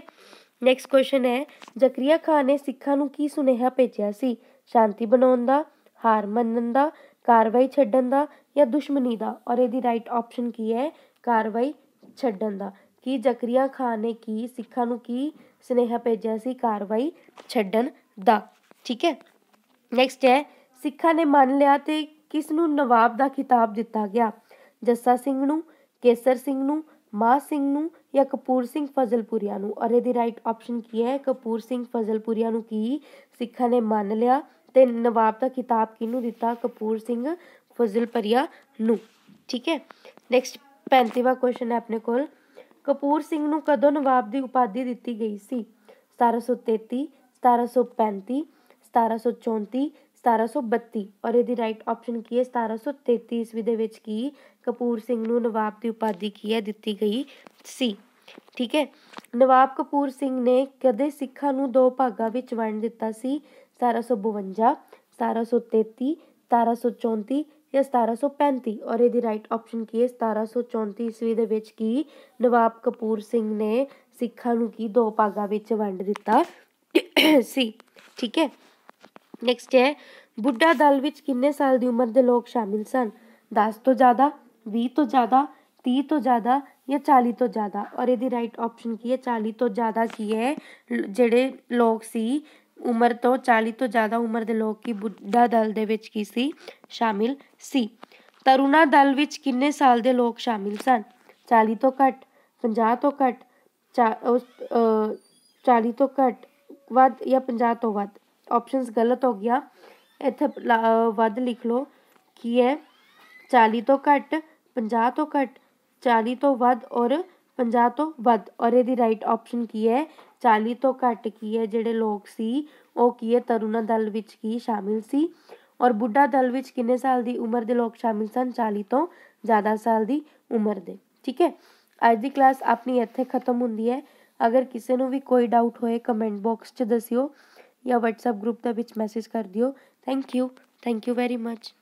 ਨੈਕਸਟ ਕੁਐਸਚਨ ਹੈ ਜ਼ਕਰੀਆ ਖਾਨ ਨੇ ਸਿੱਖਾਂ ਨੂੰ ਕੀ ਸੁਨੇਹਾ ਭੇਜਿਆ ਸੀ ਸ਼ਾਂਤੀ ਬਣਾਉਣ ਦਾ ਹਾਰ ਮੰਨਣ ਦਾ ਕਾਰਵਾਈ ਛੱਡਣ ਦਾ ਜਾਂ ਦੁਸ਼ਮਣੀ ਦਾ ਔਰ ਇਹਦੀ ਰਾਈਟ ਆਪਸ਼ਨ ਕੀ ਹੈ ਕਾਰਵਾਈ ਛੱਡਣ ਦਾ ਕਿ ਜ਼ਕਰੀਆ ਖਾਨ ਨੇ ਕੀ ਸਿੱਖਾਂ ਨੂੰ ਕੀ ਸਨੇਹਾ ਭੇਜਿਆ ਸੀ ਕਾਰਵਾਈ ਛੱਡਣ ਦਾ ਠੀਕ ਹੈ ਨੈਕਸਟ ਹੈ ਸਿੱਖਾਂ ਨੇ ਮੰਨ ਲਿਆ ਤੇ ਕਿਸ ਨੂੰ ਨਵਾਬ ਦਾ ਖਿਤਾਬ ਦਿੱਤਾ ਗਿਆ ਜੱਸਾ ਸਿੰਘ ਨੂੰ ਕੇਸਰ ਸਿੰਘ ਨੂੰ ਮਾ ਸਿੰਘ ਨੂੰ ਜਾਂ ਕਪੂਰ ਸਿੰਘ ਫਜ਼ਲਪੁਰੀਆ ਨੂੰ ਅਰੇ ਦੀ ਰਾਈਟ ਆਪਸ਼ਨ ਕੀ ਹੈ ਕਪੂਰ ਸਿੰਘ ਫਜ਼ਲਪੁਰੀਆ ਨੂੰ ਕੀ ਸਿੱਖਾਂ ਨੇ ਮੰਨ ਲਿਆ ਤੇ ਨਵਾਬ ਦਾ ਖਿਤਾਬ ਕਿਹਨੂੰ ਦਿੱਤਾ ਕਪੂਰ ਸਿੰਘ ਫਜ਼ਲਪੁਰੀਆ ਨੂੰ ਠੀਕ ਹੈ ਨੈਕਸਟ 35ਵਾਂ ਕੁਐਸਚਨ ਹੈ ਆਪਣੇ ਕੋਲ ਕਪੂਰ ਸਿੰਘ ਨੂੰ ਕਦੋਂ ਨਵਾਬ ਦੀ ਉਪਾਧੀ ਦਿੱਤੀ ਗਈ ਸੀ 1733 1735 1734 1732 ਔਰ ਇਹਦੀ ਰਾਈਟ ਆਪਸ਼ਨ ਕੀ ਹੈ 1733 ਈਸਵੀ ਦੇ ਵਿੱਚ ਕੀ ਕਪੂਰ ਸਿੰਘ ਨੂੰ ਨਵਾਬ ਦੀ ਉਪਾਧੀ ਕੀ ਹੈ ਦਿੱਤੀ ਗਈ ਸੀ ਠੀਕ ਹੈ ਨਵਾਬ ਕਪੂਰ ਸਿੰਘ ਨੇ ਕਦੇ ਸਿੱਖਾਂ ਨੂੰ ਦੋ ਭਾਗਾਂ ਵਿੱਚ ਵੰਡ ਦਿੱਤਾ ਸੀ 1752 1733 1734 ਜਾਂ 1735 ਔਰ ਇਹਦੀ ਰਾਈਟ ਆਪਸ਼ਨ ਕੀ ਹੈ 1734 ਈਸਵੀ ਦੇ ਵਿੱਚ ਕੀ ਨਵਾਬ ਕਪੂਰ ਸਿੰਘ ਨੇ ਸਿੱਖਾਂ ਨੂੰ ਕੀ ਦੋ ਭਾਗਾਂ ਵਿੱਚ ਵੰਡ ਦਿੱਤਾ ਸੀ ਠੀਕ ਹੈ ਨੈਕਸਟ ਹੈ ਬੁੱਢਾ ਦਲ ਵਿੱਚ ਕਿੰਨੇ ਸਾਲ ਦੀ ਉਮਰ ਦੇ ਲੋਕ ਸ਼ਾਮਿਲ ਸਨ 10 ਤੋਂ ਜ਼ਿਆਦਾ 20 ਤੋਂ ਜ਼ਿਆਦਾ 30 ਤੋਂ ਜ਼ਿਆਦਾ ਜਾਂ 40 ਤੋਂ ਜ਼ਿਆਦਾ ਔਰ ਇਹਦੀ ਰਾਈਟ ਆਪਸ਼ਨ ਕੀ ਹੈ 40 ਤੋਂ ਜ਼ਿਆਦਾ ਕੀ ਹੈ ਜਿਹੜੇ ਲੋਕ ਸੀ ਉਮਰ ਤੋਂ ਚਾਲੀ ਤੋਂ ਜ਼ਿਆਦਾ ਉਮਰ ਦੇ ਲੋਕ ਹੀ ਬੁੱਢਾ ਦਲ ਦੇ ਵਿੱਚ ਕੀ ਸੀ ਸ਼ਾਮਿਲ ਸੀ ਤਰੁਣਾ ਦਲ ਵਿੱਚ ਕਿੰਨੇ ਸਾਲ ਦੇ ਲੋਕ ਸ਼ਾਮਿਲ ਸਨ ਚਾਲੀ ਤੋਂ ਘੱਟ ਪੰਜਾਹ ਤੋਂ ਘੱਟ ਚਾਲੀ ਤੋਂ ਘੱਟ ਵੱਧ ਜਾਂ 50 ਤੋਂ ਵੱਧ ਆਪਸ਼ਨਸ ਗਲਤ ਹੋ ਗਿਆ ਇੱਥੇ ਵੱਧ ਲਿਖ ਲਓ ਕੀ ਹੈ 40 ਤੋਂ ਘੱਟ 50 ਤੋਂ ਘੱਟ 40 ਤੋਂ ਵੱਧ ਔਰ 50 ਤੋਂ ਵੱਧ ਔਰ ਇਹਦੀ ਰਾਈਟ ਆਪਸ਼ਨ ਕੀ ਹੈ ਚਾਲੀ ਤੋਂ ਘੱਟ ਕੀ ਹੈ ਜਿਹੜੇ ਲੋਕ ਸੀ ਉਹ ਕੀ ਹੈ ਤਰੁਣਾ ਦਲ ਵਿੱਚ ਕੀ ਸ਼ਾਮਿਲ ਸੀ ਔਰ ਬੁੱਢਾ ਦਲ ਵਿੱਚ ਕਿੰਨੇ ਸਾਲ ਦੀ ਉਮਰ ਦੇ ਲੋਕ ਸ਼ਾਮਿਲ ਸਨ 40 ਤੋਂ ਜ਼ਿਆਦਾ ਸਾਲ ਦੀ ਉਮਰ ਦੇ ਠੀਕ ਹੈ ਅੱਜ ਦੀ ਕਲਾਸ ਆਪਣੀ ਇੱਥੇ ਖਤਮ ਹੁੰਦੀ ਹੈ ਅਗਰ ਕਿਸੇ ਨੂੰ ਵੀ ਕੋਈ ਡਾਊਟ ਹੋਏ ਕਮੈਂਟ ਬਾਕਸ 'ਚ ਦੱਸਿਓ ਜਾਂ WhatsApp ਗਰੁੱਪ ਦੇ ਵਿੱਚ ਮੈਸੇਜ ਕਰ ਦਿਓ thank you thank you very much